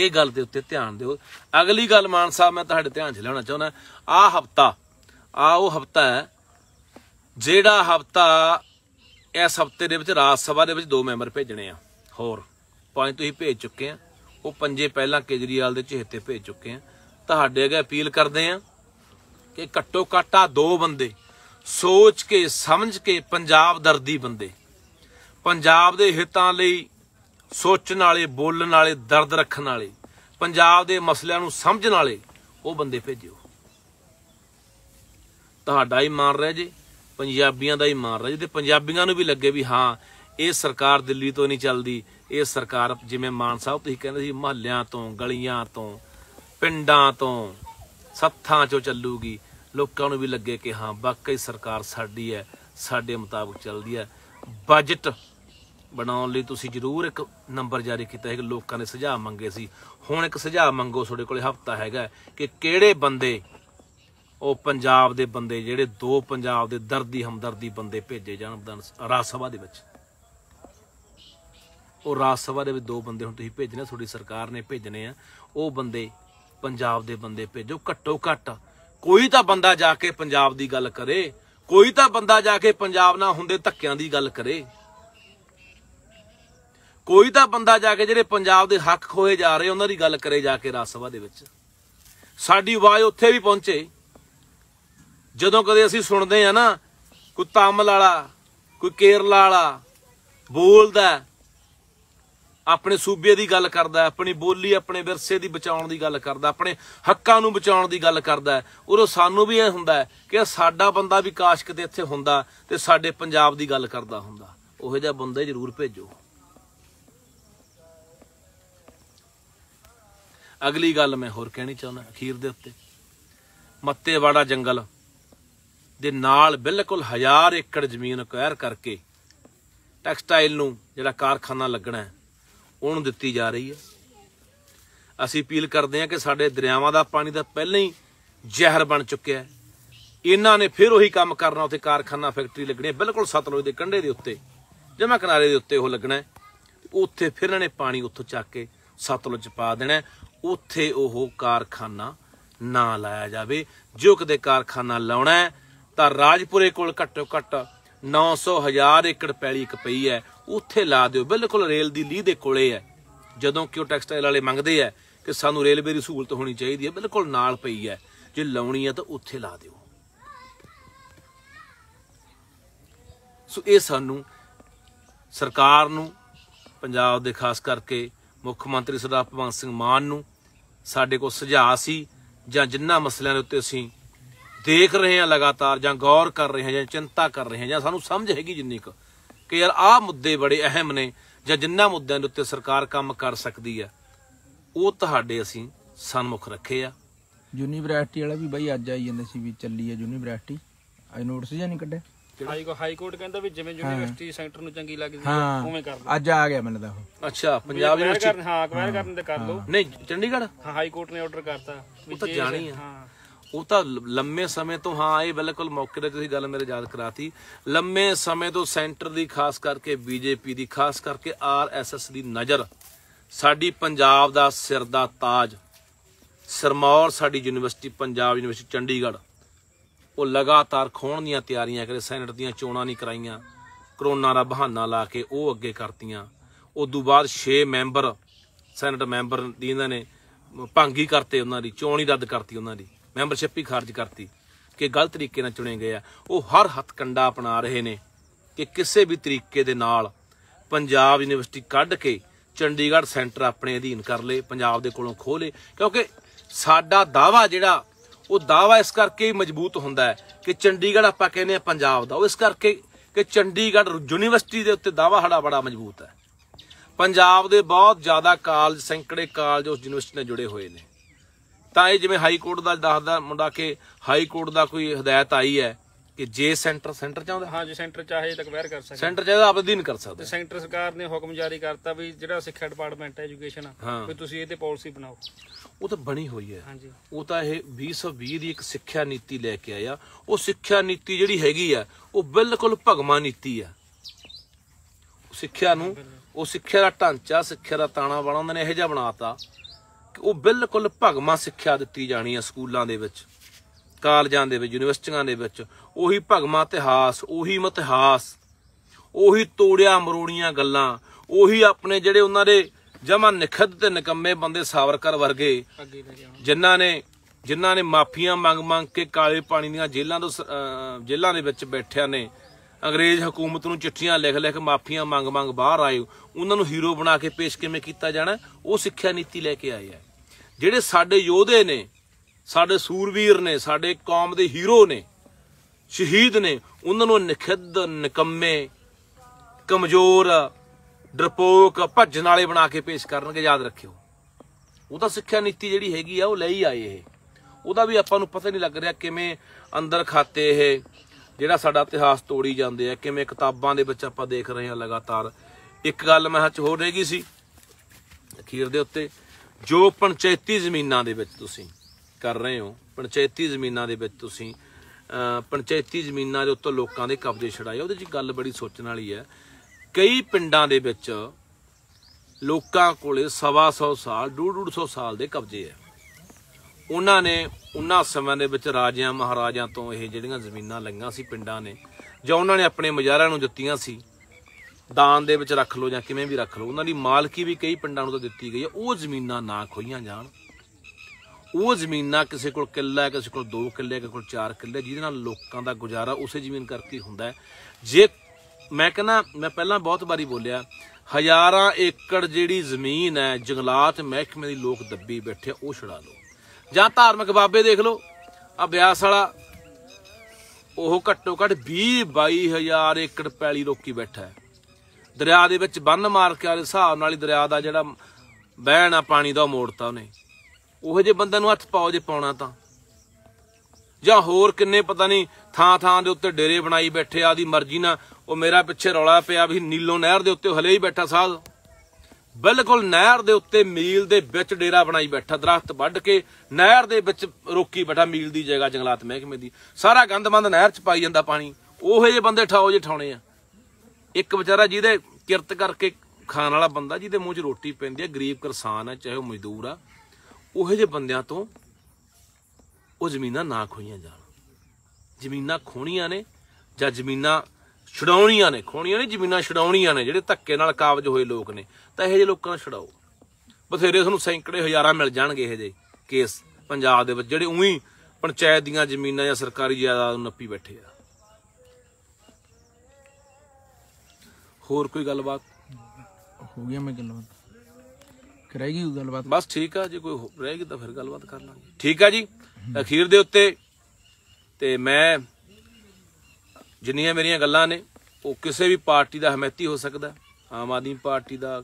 ਇਹ ਗੱਲ ਦੇ ਉੱਤੇ ਧਿਆਨ ਦਿਓ ਅਗਲੀ ਗੱਲ ਮਾਨ ਸਾਹਿਬ ਮੈਂ ਤੁਹਾਡੇ ਧਿਆਨ 'ਚ ਲਿਆਉਣਾ ਚਾਹੁੰਦਾ ਆ ਹਫਤਾ ਆ ਉਹ ਹਫਤਾ ਹੈ ਜਿਹੜਾ ਹਫਤਾ ਇਸ ਹਫਤੇ ਦੇ ਵਿੱਚ ਰਾਜ ਸਭਾ ਦੇ ਵਿੱਚ ਦੋ ਮੈਂਬਰ ਭੇਜਣੇ ਆ ਹੋਰ ਪੰਜ ਤੁਸੀਂ ਭੇਜ ਚੁੱਕੇ ਆ ਉਹ ਪੰਜੇ ਪਹਿਲਾਂ ਕੇਜਰੀਵਾਲ ਦੇ ਚਿਹਤੇ ਭੇਜ ਚੁੱਕੇ ਆ ਤੁਹਾਡੇ ਅੱਗੇ ਅਪੀਲ ਕਰਦੇ ਆ ਕਿ ਘੱਟੋ ਘਾਟਾ ਦੋ ਬੰਦੇ ਸੋਚ ਕੇ ਸਮਝ ਕੇ ਪੰਜਾਬ ਦਰਦੀ ਬੰਦੇ ਪੰਜਾਬ ਦੇ ਹਿੱਤਾਂ ਲਈ ਸੋਚਣ ਵਾਲੇ ਬੋਲਣ ਵਾਲੇ ਦਰਦ ਰੱਖਣ ਵਾਲੇ ਪੰਜਾਬ ਦੇ ਮਸਲਿਆਂ ਨੂੰ ਸਮਝਣ ਵਾਲੇ ਉਹ ਬੰਦੇ ਭੇਜਿਓ ਤੁਹਾਡਾ ਹੀ ਮਾਨ ਰਹਿ ਜੇ ਪੰਜਾਬੀਆਂ ਦਾ ਹੀ ਮਾਰ ਰਿਹਾ ਜਿਹਦੇ ਪੰਜਾਬੀਆਂ ਨੂੰ ਵੀ ਲੱਗੇ ਵੀ ਹਾਂ ਇਹ ਸਰਕਾਰ ਦਿੱਲੀ ਤੋਂ ਨਹੀਂ ਚੱਲਦੀ ਇਹ ਸਰਕਾਰ ਜਿਵੇਂ ਮਾਨ ਸਾਹਿਬ ਤੁਸੀਂ ਕਹਿੰਦੇ ਸੀ ਮਹੱਲਿਆਂ ਤੋਂ ਗਲੀਆਂ ਤੋਂ ਪਿੰਡਾਂ ਤੋਂ ਸੱਥਾਂ 'ਚੋਂ ਚੱਲੂਗੀ ਲੋਕਾਂ ਨੂੰ ਵੀ ਲੱਗੇ ਕਿ ਹਾਂ ਵਾਕਈ ਸਰਕਾਰ ਸਾਡੀ ਹੈ ਸਾਡੇ ਮੁਤਾਬਕ ਚੱਲਦੀ ਹੈ ਬਜਟ ਬਣਾਉਣ ਲਈ ਤੁਸੀਂ ਜ਼ਰੂਰ ਇੱਕ ਨੰਬਰ ਜਾਰੀ ਕੀਤਾ ਹੈ ਕਿ ਲੋਕਾਂ ਨੇ ਸੁਝਾਅ ਮੰਗੇ ਸੀ ਹੁਣ ਇੱਕ ਸੁਝਾਅ ਮੰਗੋ ਤੁਹਾਡੇ ਕੋਲੇ ਹਫਤਾ ਹੈਗਾ ਕਿ ਕਿਹੜੇ ਬੰਦੇ ਉਹ ਪੰਜਾਬ ਦੇ ਬੰਦੇ ਜਿਹੜੇ ਦੋ ਪੰਜਾਬ ਦੇ ਦਰਦੀ ਹਮਦਰਦੀ ਬੰਦੇ ਭੇਜੇ ਜਾਣ ਵਿਧਾਨ ਰਾਜ ਸਭਾ ਦੇ ਵਿੱਚ ਉਹ ਰਾਜ ਸਭਾ ਦੇ ਵਿੱਚ ਦੋ ਬੰਦੇ ਹੁਣ ਤੁਸੀਂ ਭੇਜਨੇ ਤੁਹਾਡੀ ਸਰਕਾਰ ਨੇ ਭੇਜਨੇ ਆ ਉਹ ਬੰਦੇ ਪੰਜਾਬ ਦੇ ਬੰਦੇ ਭੇਜੋ ਘੱਟੋ ਘੱਟ ਕੋਈ ਤਾਂ ਬੰਦਾ ਜਾ ਕੇ ਪੰਜਾਬ ਦੀ ਗੱਲ ਕਰੇ ਕੋਈ ਤਾਂ ਬੰਦਾ ਜਾ ਕੇ ਪੰਜਾਬ ਨਾਲ ਹੁੰਦੇ ਧੱਕਿਆਂ ਦੀ ਗੱਲ ਕਰੇ ਕੋਈ ਤਾਂ ਬੰਦਾ ਜਾ ਕੇ ਜਿਹੜੇ ਪੰਜਾਬ ਦੇ ਹੱਕ ਖੋਏ ਜਾ ਰਹੇ ਉਹਨਾਂ ਦੀ ਗੱਲ ਕਰੇ ਜਾ ਕੇ ਰਾਜ ਸਭਾ ਦੇ ਵਿੱਚ ਸਾਡੀ ਆਵਾਜ਼ ਉੱਥੇ ਵੀ ਪਹੁੰਚੇ ਜਦੋਂ ਕਦੇ ਅਸੀਂ ਸੁਣਦੇ ਆ ਨਾ ਕੋਈ ਤਾਮਲ ਵਾਲਾ ਕੋਈ ਕੇਰਲਾ ਵਾਲਾ ਬੋਲਦਾ ਆਪਣੇ ਸੂਬੇ ਦੀ ਗੱਲ ਕਰਦਾ ਆਪਣੀ ਬੋਲੀ ਆਪਣੇ ਵਿਰਸੇ ਦੀ ਬਚਾਉਣ ਦੀ ਗੱਲ ਕਰਦਾ ਆਪਣੇ ਹੱਕਾਂ ਨੂੰ ਬਚਾਉਣ ਦੀ ਗੱਲ ਕਰਦਾ ਉਦੋਂ ਸਾਨੂੰ ਵੀ ਇਹ ਹੁੰਦਾ ਕਿ ਸਾਡਾ ਬੰਦਾ ਵੀ ਕਾਸ਼ ਕਿਤੇ ਇੱਥੇ ਹੁੰਦਾ ਤੇ ਸਾਡੇ ਪੰਜਾਬ ਦੀ ਗੱਲ ਕਰਦਾ ਹੁੰਦਾ ਉਹੋ ਜਿਹਾ ਬੰਦੇ ਜ਼ਰੂਰ ਭੇਜੋ ਅਗਲੀ ਗੱਲ ਮੈਂ ਹੋਰ ਕਹਿਣੀ ਚਾਹੁੰਦਾ ਅਖੀਰ ਦੇ ਉੱਤੇ ਮੱਤੇਵਾੜਾ ਜੰਗਲ ਦੇ ਨਾਲ ਬਿਲਕੁਲ ਹਜ਼ਾਰ ਏਕੜ ਜ਼ਮੀਨ ਅਕਵਾਇਰ ਕਰਕੇ ਟੈਕਸਟਾਈਲ ਨੂੰ ਜਿਹੜਾ ਕਾਰਖਾਨਾ ਲੱਗਣਾ ਹੈ ਉਹਨੂੰ ਦਿੱਤੀ ਜਾ ਰਹੀ ਹੈ ਅਸੀਂ ਅਪੀਲ ਕਰਦੇ ਹਾਂ ਕਿ ਸਾਡੇ ਦਰਿਆਵਾਂ ਦਾ ਪਾਣੀ ਤਾਂ ਪਹਿਲਾਂ ਹੀ ਜ਼ਹਿਰ ਬਣ ਚੁੱਕਿਆ ਹੈ ਇਹਨਾਂ ਨੇ ਫਿਰ ਉਹੀ ਕੰਮ ਕਰਨਾ ਉੱਥੇ ਕਾਰਖਾਨਾ ਫੈਕਟਰੀ ਲੱਗਣੀ ਬਿਲਕੁਲ ਸਤਲੁਜ ਦੇ ਕੰਢੇ ਦੇ ਉੱਤੇ ਜਮਾ ਕਿਨਾਰੇ ਦੇ ਉੱਤੇ ਉਹ ਲੱਗਣਾ ਉੱਥੇ ਫਿਰ ਇਹਨਾਂ ਨੇ ਪਾਣੀ ਉੱਥੋਂ ਚੱਕ ਕੇ ਸਤਲੁਜ ਪਾ ਦੇਣਾ ਉੱਥੇ ਉਹ ਕਾਰਖਾਨਾ ਨਾ ਲਾਇਆ ਜਾਵੇ ਜੋ ਕਿਤੇ ਕਾਰਖਾਨਾ ਲਾਉਣਾ ਤਾਂ ਰਾਜਪੁਰੇ ਕੋਲ ਘੱਟੋ ਘੱਟ 900000 ਏਕੜ ਪੈਲੀ ਇੱਕ ਪਈ ਹੈ ਉੱਥੇ ਲਾ ਦਿਓ ਬਿਲਕੁਲ ਰੇਲ ਦੀ ਲੀਹ ਦੇ ਕੋਲੇ ਹੈ ਜਦੋਂ ਕਿ ਉਹ ਟੈਕਸਟਾਈਲ ਵਾਲੇ ਮੰਗਦੇ ਆ ਕਿ ਸਾਨੂੰ ਰੇਲਵੇ ਦੀ ਸਹੂਲਤ ਹੋਣੀ ਚਾਹੀਦੀ ਹੈ ਬਿਲਕੁਲ ਨਾਲ ਪਈ ਹੈ ਜੇ ਲਾਉਣੀ ਹੈ ਤਾਂ ਉੱਥੇ ਲਾ ਦਿਓ ਸੋ ਇਹ ਸਾਨੂੰ ਸਰਕਾਰ ਨੂੰ ਪੰਜਾਬ ਦੇ ਖਾਸ ਕਰਕੇ ਮੁੱਖ ਮੰਤਰੀ ਸਰਦਾਰ ਭਗਵੰਤ ਸਿੰਘ ਮਾਨ ਨੂੰ ਸਾਡੇ ਕੋਲ ਸੁਝਾਅ ਸੀ ਜਾਂ ਜਿੰਨਾ ਮਸਲਿਆਂ ਦੇ ਉੱਤੇ ਅਸੀਂ ਦੇਖ ਰਹੇ ਹਾਂ ਲਗਾਤਾਰ ਜਾਂ ਗੌਰ ਕਰ ਰਹੇ ਹਾਂ ਜਾਂ ਚਿੰਤਾ ਕਰ ਰਹੇ ਹਾਂ ਜਾਂ ਸਾਨੂੰ ਸਮਝ ਹੈਗੀ ਜਿੰਨੀ ਕੁ ਕਿ ਯਾਰ ਆਹ ਮੁੱਦੇ ਬੜੇ ਅਹਿਮ ਨੇ ਜਾਂ ਜਿੰਨਾ ਮੁੱਦਿਆਂ ਦੇ ਉੱਤੇ ਸਰਕਾਰ ਕੰਮ ਕਰ ਸਕਦੀ ਆ ਉਹ ਤੁਹਾਡੇ ਅਸੀਂ ਸਨਮੁਖ ਰੱਖੇ ਆ ਯੂਨੀਵਰਸਿਟੀ ਵਾਲਾ ਵੀ ਬਾਈ ਅੱਜ ਆਈ ਜਾਂਦੇ ਸੀ ਵੀ ਚੱਲੀ ਆ ਯੂਨੀਵਰਸਿਟੀ ਆਈ ਨੋਟਿਸ ਜਾਂ ਨਹੀਂ ਕੱਢਿਆ ਹਾਈ ਕੋ ਹਾਈ ਕੋਰਟ ਕਹਿੰਦਾ ਵੀ ਜਿਵੇਂ ਯੂਨੀਵਰਸਿਟੀ ਸੈਂਟਰ ਨੂੰ ਚੰਗੀ ਲੱਗਦੀ ਹੈ ਉਵੇਂ ਕਰ ਲਓ ਅੱਜ ਆ ਗਿਆ ਮੈਨੂੰ ਤਾਂ ਉਹ ਅੱਛਾ ਪੰਜਾਬ ਯੂਨੀਵਰਸਿਟੀ ਹਾਂ ਅਕਵਾਇਰ ਕਰਨ ਦੇ ਕਰ ਲਓ ਨਹੀਂ ਚੰਡੀਗੜ੍ਹ ਹਾਂ ਹਾਈ ਕੋਰਟ ਨੇ ਆਰਡਰ ਕਰਤਾ ਉਹ ਤਾਂ ਜਾਣੀ ਆ ਹਾਂ ਉਹ ਤਾਂ ਲੰਮੇ ਸਮੇਂ ਤੋਂ ਹਾਂ ਇਹ ਬਿਲਕੁਲ ਮੌਕੇ ਤੇ ਤੁਸੀਂ ਗੱਲ ਮੇਰੇ ਯਾਦ ਕਰਾਤੀ ਲੰਮੇ ਸਮੇਂ ਤੋਂ ਸੈਂਟਰ ਦੀ ਖਾਸ ਕਰਕੇ ਬੀਜੇਪੀ ਦੀ ਖਾਸ ਕਰਕੇ ਆਰਐਸਐਸ ਦੀ ਨਜ਼ਰ ਸਾਡੀ ਪੰਜਾਬ ਦਾ ਸਿਰ ਦਾ ਤਾਜ ਸਰਮੌਰ ਸਾਡੀ ਯੂਨੀਵਰਸਿਟੀ ਪੰਜਾਬ ਯੂਨੀਵਰਸਿਟੀ ਚੰਡੀਗੜ੍ਹ ਉਹ ਲਗਾਤਾਰ ਖੋਣ ਦੀਆਂ ਤਿਆਰੀਆਂ ਕਰੇ ਸੈਨੇਟ ਦੀਆਂ ਚੋਣਾਂ ਨਹੀਂ ਕਰਾਈਆਂ ਕਰੋਨਾ ਦਾ ਬਹਾਨਾ ਲਾ ਕੇ ਉਹ ਅੱਗੇ ਕਰਤੀਆਂ ਉਦੋਂ ਬਾਅਦ 6 ਮੈਂਬਰ ਸੈਨੇਟ ਮੈਂਬਰ ਦੀ ਇਹਨਾਂ ਨੇ ਭੰਗੀ ਕਰਤੇ ਉਹਨਾਂ ਦੀ ਚੋਣ ਹੀ ਰੱਦ ਕਰਤੀ ਉਹਨਾਂ ਦੀ ਮੈਂਬਰਸ਼ਿਪ ਹੀ ਖਾਰਜ ਕਰਤੀ ਕਿ ਗਲਤ ਤਰੀਕੇ ਨਾਲ ਚੁਣੇ ਗਏ ਆ ਉਹ ਹਰ ਹੱਥਕੰਡਾ ਅਪਣਾ ਰਹੇ ਨੇ ਕਿ ਕਿਸੇ ਵੀ ਤਰੀਕੇ ਦੇ ਨਾਲ ਪੰਜਾਬ ਯੂਨੀਵਰਸਿਟੀ ਕੱਢ ਕੇ ਚੰਡੀਗੜ੍ਹ ਸੈਂਟਰ ਆਪਣੇ ਅਧੀਨ ਕਰ ਲੇ ਪੰਜਾਬ ਦੇ ਕੋਲੋਂ ਖੋਹ ਲੇ ਕਿਉਂਕਿ ਸਾਡਾ ਦਾਵਾ ਜਿਹੜਾ ਉਹ ਦਾਵਾ ਇਸ ਕਰਕੇ ਹੀ ਮਜ਼ਬੂਤ ਹੁੰਦਾ ਹੈ ਕਿ ਚੰਡੀਗੜ੍ਹ ਆਪਾਂ ਕਹਿੰਦੇ ਆ ਪੰਜਾਬ ਦਾ ਉਹ ਇਸ ਕਰਕੇ ਕਿ ਚੰਡੀਗੜ੍ਹ ਯੂਨੀਵਰਸਿਟੀ ਦੇ ਉੱਤੇ ਦਾਵਾ ਸਾਡਾ ਬੜਾ ਮਜ਼ਬੂਤ ਹੈ ਪੰਜਾਬ ਦੇ ਬਹੁਤ ਜ਼ਿਆਦਾ ਕਾਲਜ ਸੈਂਕੜੇ ਕਾਲਜ ਉਸ ਯੂਨੀਵਰਸਿਟੀ ਨਾਲ ਜੁੜੇ ਹੋਏ ਨੇ ਤਾਂ ਇਹ ਜਿਵੇਂ ਹਾਈ ਕੋਰਟ ਦਾ ਦੱਸਦਾ ਮੁੰਡਾ ਕਿ ਹਾਈ ਕੋਰਟ ਦਾ ਕੋਈ ਹਦਾਇਤ ਆਈ ਹੈ ਕਿ ਜੇ ਸੈਂਟਰ ਸੈਂਟਰ ਚਾਹੁੰਦਾ ਹਾਂ ਜੇ ਸੈਂਟਰ ਚਾਹੇ ਕਵੈਰ ਕਰ ਸਕਦਾ ਸੈਂਟਰ ਚਾਹੇ ਆਪ ਅਧੀਨ ਕਰ ਸਕਦਾ ਸੈਂਟਰ ਸਰਕਾਰ ਨੇ ਹੁਕਮ ਜਾਰੀ ਕਰਤਾ ਵੀ ਜਿਹੜਾ ਸਿੱਖਿਆ ਡਿਪਾਰਟਮੈਂਟ ਐਜੂਕੇਸ਼ਨ ਵੀ ਤੁਸੀਂ ਇਹਦੇ ਪਾਲਿਸੀ ਬਣਾਓ ਉਹ ਤਾਂ ਬਣੀ ਹੋਈ ਹੈ ਹਾਂਜੀ ਉਹ ਤਾਂ ਇਹ 2020 ਦੀ ਇੱਕ ਸਿੱਖਿਆ ਨੀਤੀ ਲੈ ਕੇ ਆਇਆ ਉਹ ਸਿੱਖਿਆ ਨੀਤੀ ਜਿਹੜੀ ਹੈਗੀ ਆ ਉਹ ਬਿਲਕੁਲ ਭਗਮਾ ਨੀਤੀ ਆ ਸਿੱਖਿਆ ਨੂੰ ਉਹ ਸਿੱਖਿਆ ਦਾ ਢਾਂਚਾ ਸਿੱਖਿਆ ਦਾ ਤਾਣਾ ਬਣਾਉਂਦੇ ਨੇ ਇਹੋ ਜਿਹਾ ਬਣਾਤਾ ਉਹ ਬਿਲਕੁਲ ਭਗਮਾ ਸਿੱਖਿਆ ਦਿੱਤੀ ਜਾਣੀ ਹੈ ਸਕੂਲਾਂ ਦੇ ਵਿੱਚ ਕਾਲਜਾਂ ਦੇ ਵਿੱਚ ਯੂਨੀਵਰਸਿਟੀਆਂ ਦੇ ਵਿੱਚ ਉਹੀ ਭਗਮਾ ਇਤਿਹਾਸ ਉਹੀ ਮਤਿਹਾਸ ਉਹੀ ਤੋੜਿਆ ਮਰੋੜੀਆਂ ਗੱਲਾਂ ਉਹੀ ਆਪਣੇ ਜਿਹੜੇ ਉਹਨਾਂ ਦੇ ਜਮਾ ਨਿਖਦ ਤੇ ਨਿਕੰਮੇ ਬੰਦੇ ਸਾਵਰਕਰ ਵਰਗੇ ਜਿਨ੍ਹਾਂ ਨੇ ਜਿਨ੍ਹਾਂ ਨੇ ਮਾਫੀਆਂ ਮੰਗ ਮੰਗ ਕੇ ਕਾਲੇ ਪਾਣੀ ਦੀਆਂ ਜੇਲ੍ਹਾਂ ਤੋਂ ਜੇਲ੍ਹਾਂ ਦੇ ਵਿੱਚ ਬੈਠਿਆ ਨੇ ਅੰਗਰੇਜ਼ ਹਕੂਮਤ ਨੂੰ ਚਿੱਠੀਆਂ ਲਿਖ ਲਿਖ ਮਾਫੀਆਂ ਮੰਗ ਮੰਗ ਬਾਹਰ ਆਏ ਉਹਨਾਂ ਨੂੰ ਹੀਰੋ ਬਣਾ ਕੇ ਪੇਸ਼ ਕਿਵੇਂ ਕੀਤਾ ਜਾਣਾ ਉਹ ਸਿੱਖਿਆ ਨੀਤੀ ਲੈ ਕੇ ਆਏ ਆ ਜਿਹੜੇ ਸਾਡੇ ਯੋਧੇ ਨੇ ਸਾਡੇ ਸੂਰਵੀਰ ਨੇ ਸਾਡੇ ਕੌਮ ਦੇ ਹੀਰੋ ਨੇ ਸ਼ਹੀਦ ਨੇ ਉਹਨਾਂ ਨੂੰ ਨਖਿੱਦ ਨਿਕੰਮੇ ਕਮਜ਼ੋਰ ਡਰਪੋਕ ਭੱਜਣ ਵਾਲੇ ਬਣਾ ਕੇ ਪੇਸ਼ ਕਰਨਗੇ ਯਾਦ ਰੱਖਿਓ ਉਹ ਤਾਂ ਸਿੱਖਿਆ ਨੀਤੀ ਜਿਹੜੀ ਹੈਗੀ ਆ ਉਹ ਲਈ ਆਏ ਇਹ ਉਹਦਾ ਵੀ ਆਪਾਂ ਨੂੰ ਪਤਾ ਨਹੀਂ ਲੱਗ ਰਿਹਾ ਕਿਵੇਂ ਅੰਦਰ ਖਾਤੇ ਇਹ ਜਿਹੜਾ ਸਾਡਾ ਇਤਿਹਾਸ ਤੋੜੀ ਜਾਂਦੇ ਆ ਕਿਵੇਂ ਕਿਤਾਬਾਂ ਦੇ ਵਿੱਚ ਆਪਾਂ ਦੇਖ ਰਹੇ ਹਾਂ ਲਗਾਤਾਰ ਇੱਕ ਗੱਲ ਮੈਂ ਹੱਥ ਹੋ ਰਹੀ ਸੀ ਅਖੀਰ ਦੇ ਉੱਤੇ ਜੋ ਪੰਚਾਇਤੀ ਜ਼ਮੀਨਾਂ ਦੇ ਵਿੱਚ ਤੁਸੀਂ ਕਰ ਰਹੇ ਹੋ ਪੰਚਾਇਤੀ ਜ਼ਮੀਨਾਂ ਦੇ ਵਿੱਚ ਤੁਸੀਂ ਪੰਚਾਇਤੀ ਜ਼ਮੀਨਾਂ ਦੇ ਉੱਤੇ ਲੋਕਾਂ ਦੇ ਕਬਜ਼ੇ ਛੜਾਏ ਉਹਦੇ 'ਚ ਗੱਲ ਬੜੀ ਸੋਚਣ ਵਾਲੀ ਹੈ ਕਈ ਪਿੰਡਾਂ ਦੇ ਵਿੱਚ ਲੋਕਾਂ ਕੋਲੇ 125 ਸਾਲ 150 ਸਾਲ ਦੇ ਕਬਜ਼ੇ ਆ ਉਹਨਾਂ ਨੇ ਉਹਨਾਂ ਸਮਿਆਂ ਦੇ ਵਿੱਚ ਰਾਜਿਆਂ ਮਹਾਰਾਜਿਆਂ ਤੋਂ ਇਹ ਜਿਹੜੀਆਂ ਜ਼ਮੀਨਾਂ ਲਈਆਂ ਸੀ ਪਿੰਡਾਂ ਨੇ ਜਾਂ ਉਹਨਾਂ ਨੇ ਆਪਣੇ ਮਜਾਰਾਂ ਨੂੰ ਦਿੱਤੀਆਂ ਸੀ ਦਾਨ ਦੇ ਵਿੱਚ ਰੱਖ ਲਓ ਜਾਂ ਕਿਵੇਂ ਵੀ ਰੱਖ ਲਓ ਉਹਨਾਂ ਦੀ ਮਾਲਕੀ ਵੀ ਕਈ ਪਿੰਡਾਂ ਨੂੰ ਤਾਂ ਦਿੱਤੀ ਗਈ ਹੈ ਉਹ ਜ਼ਮੀਨਾਂ ਨਾ ਖੋਈਆਂ ਜਾਣ ਉਹ ਜ਼ਮੀਨਾਂ ਕਿਸੇ ਕੋਲ ਕਿੱਲਾ ਹੈ ਕਿਸੇ ਕੋਲ 2 ਕਿੱਲੇ ਕਿਸੇ ਕੋਲ 4 ਕਿੱਲੇ ਜਿਹਦੇ ਨਾਲ ਲੋਕਾਂ ਦਾ ਗੁਜ਼ਾਰਾ ਉਸੇ ਜ਼ਮੀਨ ਕਰਕੇ ਹੁੰਦਾ ਜੇ ਮੈਂ ਕਹਿੰਦਾ ਮੈਂ ਪਹਿਲਾਂ ਬਹੁਤ ਵਾਰੀ ਬੋਲਿਆ ਹਜ਼ਾਰਾਂ ਏਕੜ ਜਿਹੜੀ ਜ਼ਮੀਨ ਹੈ ਜੰਗਲਾਤ ਮਹਿਕਮੇ ਦੀ ਲੋਕ ਦੱਬੀ ਬੈਠੇ ਉਹ ਛੜਾ ਲਓ ਜਾਂ ਧਾਰਮਿਕ ਬਾਬੇ ਦੇਖ ਲਓ ਆ ਬਿਆਸ ਵਾਲਾ ਉਹ ਘੱਟੋ ਘੱਟ 20 22000 ਏਕੜ ਪੈਲੀ ਰੋਕੀ ਬੈਠਾ ਹੈ ਦਰਿਆ ਦੇ ਵਿੱਚ ਬੰਨ ਮਾਰ ਕੇ ਆਲੇ ਹਿਸਾਬ ਨਾਲ ਹੀ ਦਰਿਆ ਦਾ ਜਿਹੜਾ ਬਹਿਣ ਆ ਪਾਣੀ ਦਾ ਮੋੜਤਾ ਉਹਨੇ ਉਹੋ ਜੇ ਬੰਦੇ ਨੂੰ ਹੱਥ ਪਾਉ ਜੇ ਪਾਉਣਾ ਤਾਂ ਜਾਂ ਹੋਰ ਕਿੰਨੇ ਪਤਾ ਨਹੀਂ ਥਾਂ ਥਾਂ ਦੇ ਉੱਤੇ ਡੇਰੇ ਬਣਾਈ ਬੈਠੇ ਆਦੀ ਮਰਜ਼ੀ ਨਾਲ ਉਹ ਮੇਰਾ ਪਿੱਛੇ ਰੌਲਾ ਪਿਆ ਵੀ ਨੀਲੋ ਨਹਿਰ ਦੇ ਉੱਤੇ ਹਲੇ ਹੀ ਬੈਠਾ ਸਾਧ ਬਿਲਕੁਲ ਨਹਿਰ ਦੇ ਉੱਤੇ ਮੀਲ ਦੇ ਵਿੱਚ ਡੇਰਾ ਬਣਾਈ ਬੈਠਾ ਦਰਖਤ ਵੱਢ ਕੇ ਨਹਿਰ ਦੇ ਵਿੱਚ ਰੋਕੀ ਬੈਠਾ ਮੀਲ ਦੀ ਜਗ੍ਹਾ ਜੰਗਲਾਤ ਮਹਿਕਮੇ ਦੀ ਸਾਰਾ ਗੰਦਮੰਦ ਨਹਿਰ 'ਚ ਪਾਈ ਜਾਂਦਾ ਪਾਣੀ ਉਹੋ ਜੇ ਬੰਦੇ ਠਾਓ ਜੇ ਠਾਉਣੇ ਆ ਇੱਕ ਵਿਚਾਰਾ ਜਿਹਦੇ ਕਿਰਤ ਕਰਕੇ ਖਾਣ ਵਾਲਾ ਬੰਦਾ ਜਿਹਦੇ ਮੂੰਹ 'ਚ ਰੋਟੀ ਪੈਂਦੀ ਹੈ ਗਰੀਬ ਕਿਸਾਨ ਹੈ ਚਾਹੇ ਉਹ ਮਜ਼ਦੂਰ ਆ ਉਹੋ ਜੇ ਬੰਦਿਆਂ ਤੋਂ ਉਹ ਜ਼ਮੀਨਾਂ ਨਾ ਖੋਈਆਂ ਜਾਣ ਜ਼ਮੀਨਾਂ ਖੋਣੀਆਂ ਨੇ ਜਾਂ ਜ਼ਮੀਨਾਂ ਛਡਾਉਣੀਆਂ ਨੇ ਖੋਣੀਆਂ ਨੇ ਜ਼ਮੀਨਾਂ ਛਡਾਉਣੀਆਂ ਨੇ ਜਿਹੜੇ ਧੱਕੇ ਨਾਲ ਕਾਬਜ ਹੋਏ ਲੋਕ ਨੇ ਤਾਂ ਇਹੋ ਜਿਹੇ ਲੋਕਾਂ ਨੂੰ ਛਡਾਓ ਬਥੇਰੇ ਤੁਹਾਨੂੰ ਸੈਂਕੜੇ ਹਜ਼ਾਰਾਂ ਮਿਲ ਜਾਣਗੇ ਇਹੋ ਜਿਹੇ ਕੇਸ ਪੰਜਾਬ ਦੇ ਵਿੱਚ ਜਿਹੜੇ ਉਹੀ ਪੰਚਾਇਤ ਦੀਆਂ ਜ਼ਮੀਨਾਂ ਜਾਂ ਸਰਕਾਰੀ ਜਾਇਦਾਦ ਨੂੰ ਨੱਪੀ ਬੈਠੇ ਆ ਹੋਰ ਕੋਈ ਗੱਲਬਾਤ ਹੋ ਗਿਆ ਮੈਂ ਗੱਲਬਾਤ ਕਰਾਈਗੀ ਉਹ ਗੱਲਬਾਤ ਬਸ ਠੀਕ ਆ ਜੇ ਕੋਈ ਰਹਿ ਗਈ ਤਾਂ ਫਿਰ ਗੱਲਬਾਤ ਕਰ ਲਾਂਗੇ ਠੀਕ ਆ ਜੀ ਅਖੀਰ ਦੇ ਉੱਤੇ ਤੇ ਮੈਂ ਜਿੰਨੀਆਂ ਮੇਰੀਆਂ ਗੱਲਾਂ ਨੇ ਉਹ ਕਿਸੇ ਵੀ ਪਾਰਟੀ ਦਾ ਹਮੈਤੀ ਹੋ ਸਕਦਾ ਆਮ ਆਦਮੀ ਪਾਰਟੀ ਦਾ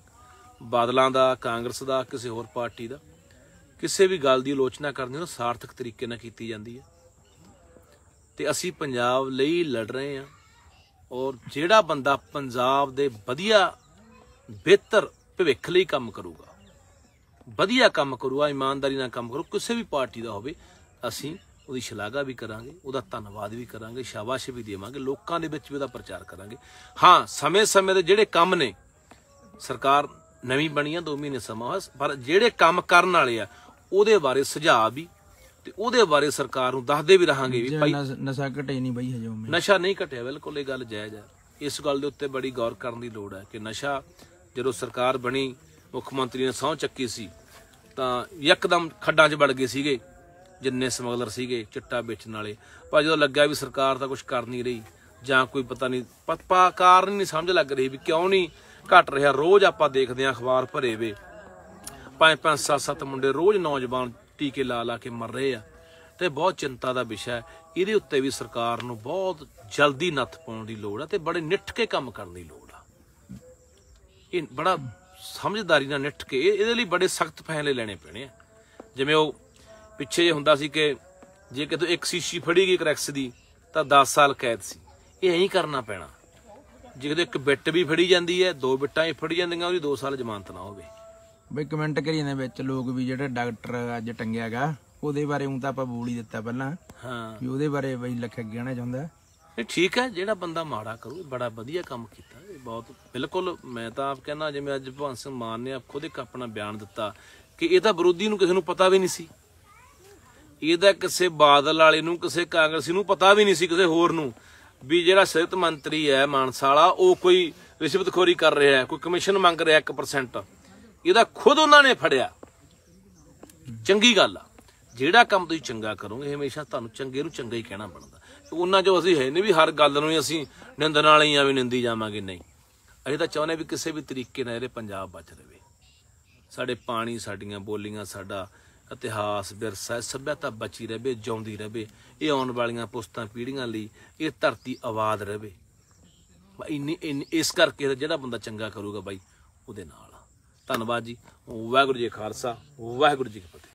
ਬਾਦਲਾਂ ਦਾ ਕਾਂਗਰਸ ਦਾ ਕਿਸੇ ਹੋਰ ਪਾਰਟੀ ਦਾ ਕਿਸੇ ਵੀ ਗੱਲ ਦੀ ਆਲੋਚਨਾ ਕਰਨੀ ਉਹ ਸਾਰਥਕ ਤਰੀਕੇ ਨਾਲ ਕੀਤੀ ਜਾਂਦੀ ਹੈ ਤੇ ਅਸੀਂ ਪੰਜਾਬ ਲਈ ਲੜ ਰਹੇ ਹਾਂ ਔਰ ਜਿਹੜਾ ਬੰਦਾ ਪੰਜਾਬ ਦੇ ਵਧੀਆ ਬਿਹਤਰ ਭਵਿੱਖ ਲਈ ਕੰਮ ਕਰੂਗਾ ਵਧੀਆ ਕੰਮ ਕਰੂਗਾ ਇਮਾਨਦਾਰੀ ਨਾਲ ਕੰਮ ਕਰੂ ਕਿਸੇ ਵੀ ਪਾਰਟੀ ਦਾ ਹੋਵੇ ਅਸੀਂ ਉਹਦੀ ਸ਼ਲਾਘਾ ਵੀ ਕਰਾਂਗੇ ਉਹਦਾ ਧੰਨਵਾਦ ਵੀ ਕਰਾਂਗੇ ਸ਼ਾਬਾਸ਼ ਵੀ ਦੇਵਾਂਗੇ ਲੋਕਾਂ ਦੇ ਵਿੱਚ ਵੀ ਉਹਦਾ ਪ੍ਰਚਾਰ ਕਰਾਂਗੇ ਹਾਂ ਸਮੇਂ-ਸਮੇਂ ਦੇ ਜਿਹੜੇ ਕੰਮ ਨੇ ਸਰਕਾਰ ਨਵੀਂ ਬਣੀ ਆ 2 ਮਹੀਨੇ ਸਮਾਂ ਹੋਇਆ ਪਰ ਜਿਹੜੇ ਕੰਮ ਕਰਨ ਵਾਲੇ ਆ ਉਹਦੇ ਬਾਰੇ ਸੁਝਾਅ ਵੀ ਤੇ ਉਹਦੇ ਬਾਰੇ ਸਰਕਾਰ ਨੂੰ ਦੱਸਦੇ ਵੀ ਰਹਾਂਗੇ ਵੀ ਭਾਈ ਨਸ਼ਾ ਘਟੇ ਨਹੀਂ ਬਈ ਹਜੇ ਨਸ਼ਾ ਨਹੀਂ ਘਟਿਆ ਬਿਲਕੁਲ ਇਹ ਗੱਲ ਜਾਇਜ਼ ਹੈ ਇਸ ਗੱਲ ਦੇ ਉੱਤੇ ਬੜੀ ਗੌਰ ਕਰਨ ਦੀ ਲੋੜ ਹੈ ਕਿ ਨਸ਼ਾ ਜਦੋਂ ਸਰਕਾਰ ਬਣੀ ਮੁੱਖ ਮੰਤਰੀ ਨੇ ਸੌਂ ਚੱਕੀ ਸੀ ਤਾਂ ਇੱਕਦਮ ਖੱਡਾਂ 'ਚ ਵੜ ਗਏ ਸੀਗੇ ਜਿੰਨੇ ਸਮਗਲਰ ਸੀਗੇ ਚਿੱਟਾ ਵੇਚਣ ਵਾਲੇ ਪਰ ਜਦੋਂ ਲੱਗਿਆ ਵੀ ਸਰਕਾਰ ਤਾਂ ਕੁਝ ਕਰ ਨਹੀਂ ਰਹੀ ਜਾਂ ਕੋਈ ਪਤਾ ਨਹੀਂ ਪਤਾ ਕਾਰਨ ਨਹੀਂ ਸਮਝ ਲੱਗ ਰਹੀ ਵੀ ਕਿਉਂ ਨਹੀਂ ਘਟ ਰਿਹਾ ਰੋਜ਼ ਆਪਾਂ ਦੇਖਦੇ ਆਂ ਅਖਬਾਰ ਭਰੇ ਵੇ ਪੰਜ ਪੰਜ ਸੱਤ ਸੱਤ ਮੁੰਡੇ ਰੋਜ਼ ਨੌਜਵਾਨ ਟੀਕੇ ਲਾ ਲਾ ਕੇ ਮਰ ਰਹੇ ਆ ਤੇ ਬਹੁਤ ਚਿੰਤਾ ਦਾ ਵਿਸ਼ਾ ਹੈ ਇਹਦੇ ਉੱਤੇ ਵੀ ਸਰਕਾਰ ਨੂੰ ਬਹੁਤ ਜਲਦੀ ਨੱਥ ਪਾਉਣ ਦੀ ਲੋੜ ਆ ਤੇ ਬੜੇ ਨਿੱਠ ਕੇ ਕੰਮ ਕਰਨ ਦੀ ਲੋੜ ਆ ਇਹ ਬੜਾ ਸਮਝਦਾਰੀ ਨਾਲ ਨਿੱਠ ਕੇ ਇਹਦੇ ਲਈ ਬੜੇ ਸਖਤ ਫੈਸਲੇ ਲੈਣੇ ਪੈਣੇ ਆ ਜਿਵੇਂ ਉਹ ਪਿੱਛੇ ਜੇ ਹੁੰਦਾ ਸੀ ਕਿ ਜੇ ਕਿਤੇ ਇੱਕ ਸ਼ੀਸ਼ੀ ਫੜੀ ਗਈ ਕਰੈਕਸ ਦੀ ਤਾਂ 10 ਸਾਲ ਕੈਦ ਸੀ ਇਹ ਐਂ ਕਰਨਾ ਪੈਣਾ ਜੇ ਕਿਤੇ ਇੱਕ ਬਿੱਟ ਵੀ ਫੜੀ ਜਾਂਦੀ ਹੈ ਦੋ ਬਿੱਟਾਂ ਹੀ ਫੜੀ ਜਾਂਦੀਆਂ ਉਹਦੀ 2 ਸਾਲ ਜ਼ਮਾਨਤ ਨਾ ਹੋਵੇ ਬਈ ਕਮੈਂਟ ਕਰੀ ਜਾਂਦੇ ਵਿੱਚ ਲੋਕ ਵੀ ਜਿਹੜੇ ਡਾਕਟਰ ਅੱਜ ਟੰਗਿਆਗਾ ਉਹਦੇ ਬਾਰੇ ਉਂ ਤਾਂ ਆਪਾਂ ਬੋਲ ਹੀ ਦਿੱਤਾ ਪਹਿਲਾਂ ਹਾਂ ਵੀ ਉਹਦੇ ਬਾਰੇ ਬਈ ਲੱਖ ਕਹਿਣਾ ਚਾਹੁੰਦਾ ਇਹ ਠੀਕ ਹੈ ਜਿਹੜਾ ਬੰਦਾ ਮਾੜਾ ਕਰੂ ਬੜਾ ਵਧੀਆ ਕੰਮ ਕੀਤਾ ਇਹ ਬਹੁਤ ਬਿਲਕੁਲ ਮੈਂ ਤਾਂ ਆਪ ਕਹਿੰਦਾ ਜਿਵੇਂ ਅੱਜ ਭਵਨ ਸਿੰਘ ਮਾਨ ਨੇ ਆਪ ਖੁਦ ਇੱਕ ਆਪਣਾ ਬਿਆਨ ਦਿੱਤਾ ਕਿ ਇਹ ਤਾਂ ਵਿਰੋਧੀ ਨੂੰ ਕਿਸੇ ਨੂੰ ਪਤਾ ਵੀ ਨਹੀਂ ਸੀ ਇਹਦਾ ਕਿਸੇ ਬਾਦਲ ਵਾਲੇ ਨੂੰ ਕਿਸੇ ਕਾਂਗਰਸੀ ਨੂੰ ਪਤਾ ਵੀ ਨਹੀਂ ਸੀ ਕਿਸੇ ਹੋਰ ਨੂੰ ਵੀ ਜਿਹੜਾ ਸਿਹਤ ਮੰਤਰੀ ਹੈ ਮਾਨਸਾ ਵਾਲਾ ਉਹ ਕੋਈ ਰਿਸ਼ਵਤਖੋਰੀ ਕਰ ਰਿਹਾ ਹੈ ਕੋਈ ਕਮਿਸ਼ਨ ਮੰਗ ਰਿਹਾ 1% ਇਹਦਾ ਖੁਦ ਉਹਨਾਂ ਨੇ ਫੜਿਆ ਚੰਗੀ ਗੱਲ ਆ ਜਿਹੜਾ ਕੰਮ ਤੁਸੀਂ ਚੰਗਾ ਕਰੋਗੇ ਹਮੇਸ਼ਾ ਤੁਹਾਨੂੰ ਚੰਗੇ ਨੂੰ ਚੰਗਾ ਹੀ ਕਹਿਣਾ ਬਣਦਾ ਉਹਨਾਂ ਜੋ ਅਸੀਂ ਹੈ ਨਹੀਂ ਵੀ ਹਰ ਗੱਲ ਨੂੰ ਅਸੀਂ ਨਿੰਦਣ ਵਾਲੇ ਹੀ ਆ ਵੀ ਨਿੰਦੀ ਜਾਵਾਂਗੇ ਨਹੀਂ ਅਸੀਂ ਤਾਂ ਚਾਹੁੰਦੇ ਵੀ ਕਿਸੇ ਵੀ ਤਰੀਕੇ ਨਾਲ ਇਹਦੇ ਪੰਜਾਬ ਬਚ ਰਵੇ ਸਾਡੇ ਪਾਣੀ ਸਾਡੀਆਂ ਬੋਲੀਆਂ ਸਾਡਾ ਇਤਿਹਾਸ ਵਿਰਸਾ ਸਭਿਆਤਾ ਬਚੀ ਰਹੇ ਜਿਉਂਦੀ ਰਹੇ ਇਹ ਆਉਣ ਵਾਲੀਆਂ ਪੁਸਤਾਂ ਪੀੜ੍ਹੀਆਂ ਲਈ ਇਹ ਧਰਤੀ ਆਵਾਜ਼ ਰਹੇ ਇੰਨੀ ਇਸ ਕਰਕੇ ਜਿਹੜਾ ਬੰਦਾ ਚੰਗਾ ਕਰੂਗਾ ਬਾਈ ਉਹਦੇ ਨਾਲ ਧੰਨਵਾਦ ਜੀ ਵਾਹਿਗੁਰੂ ਜੀ ਖਾਲਸਾ ਵਾਹਿਗੁਰੂ ਜੀ ਕੀ ਫਤਿਹ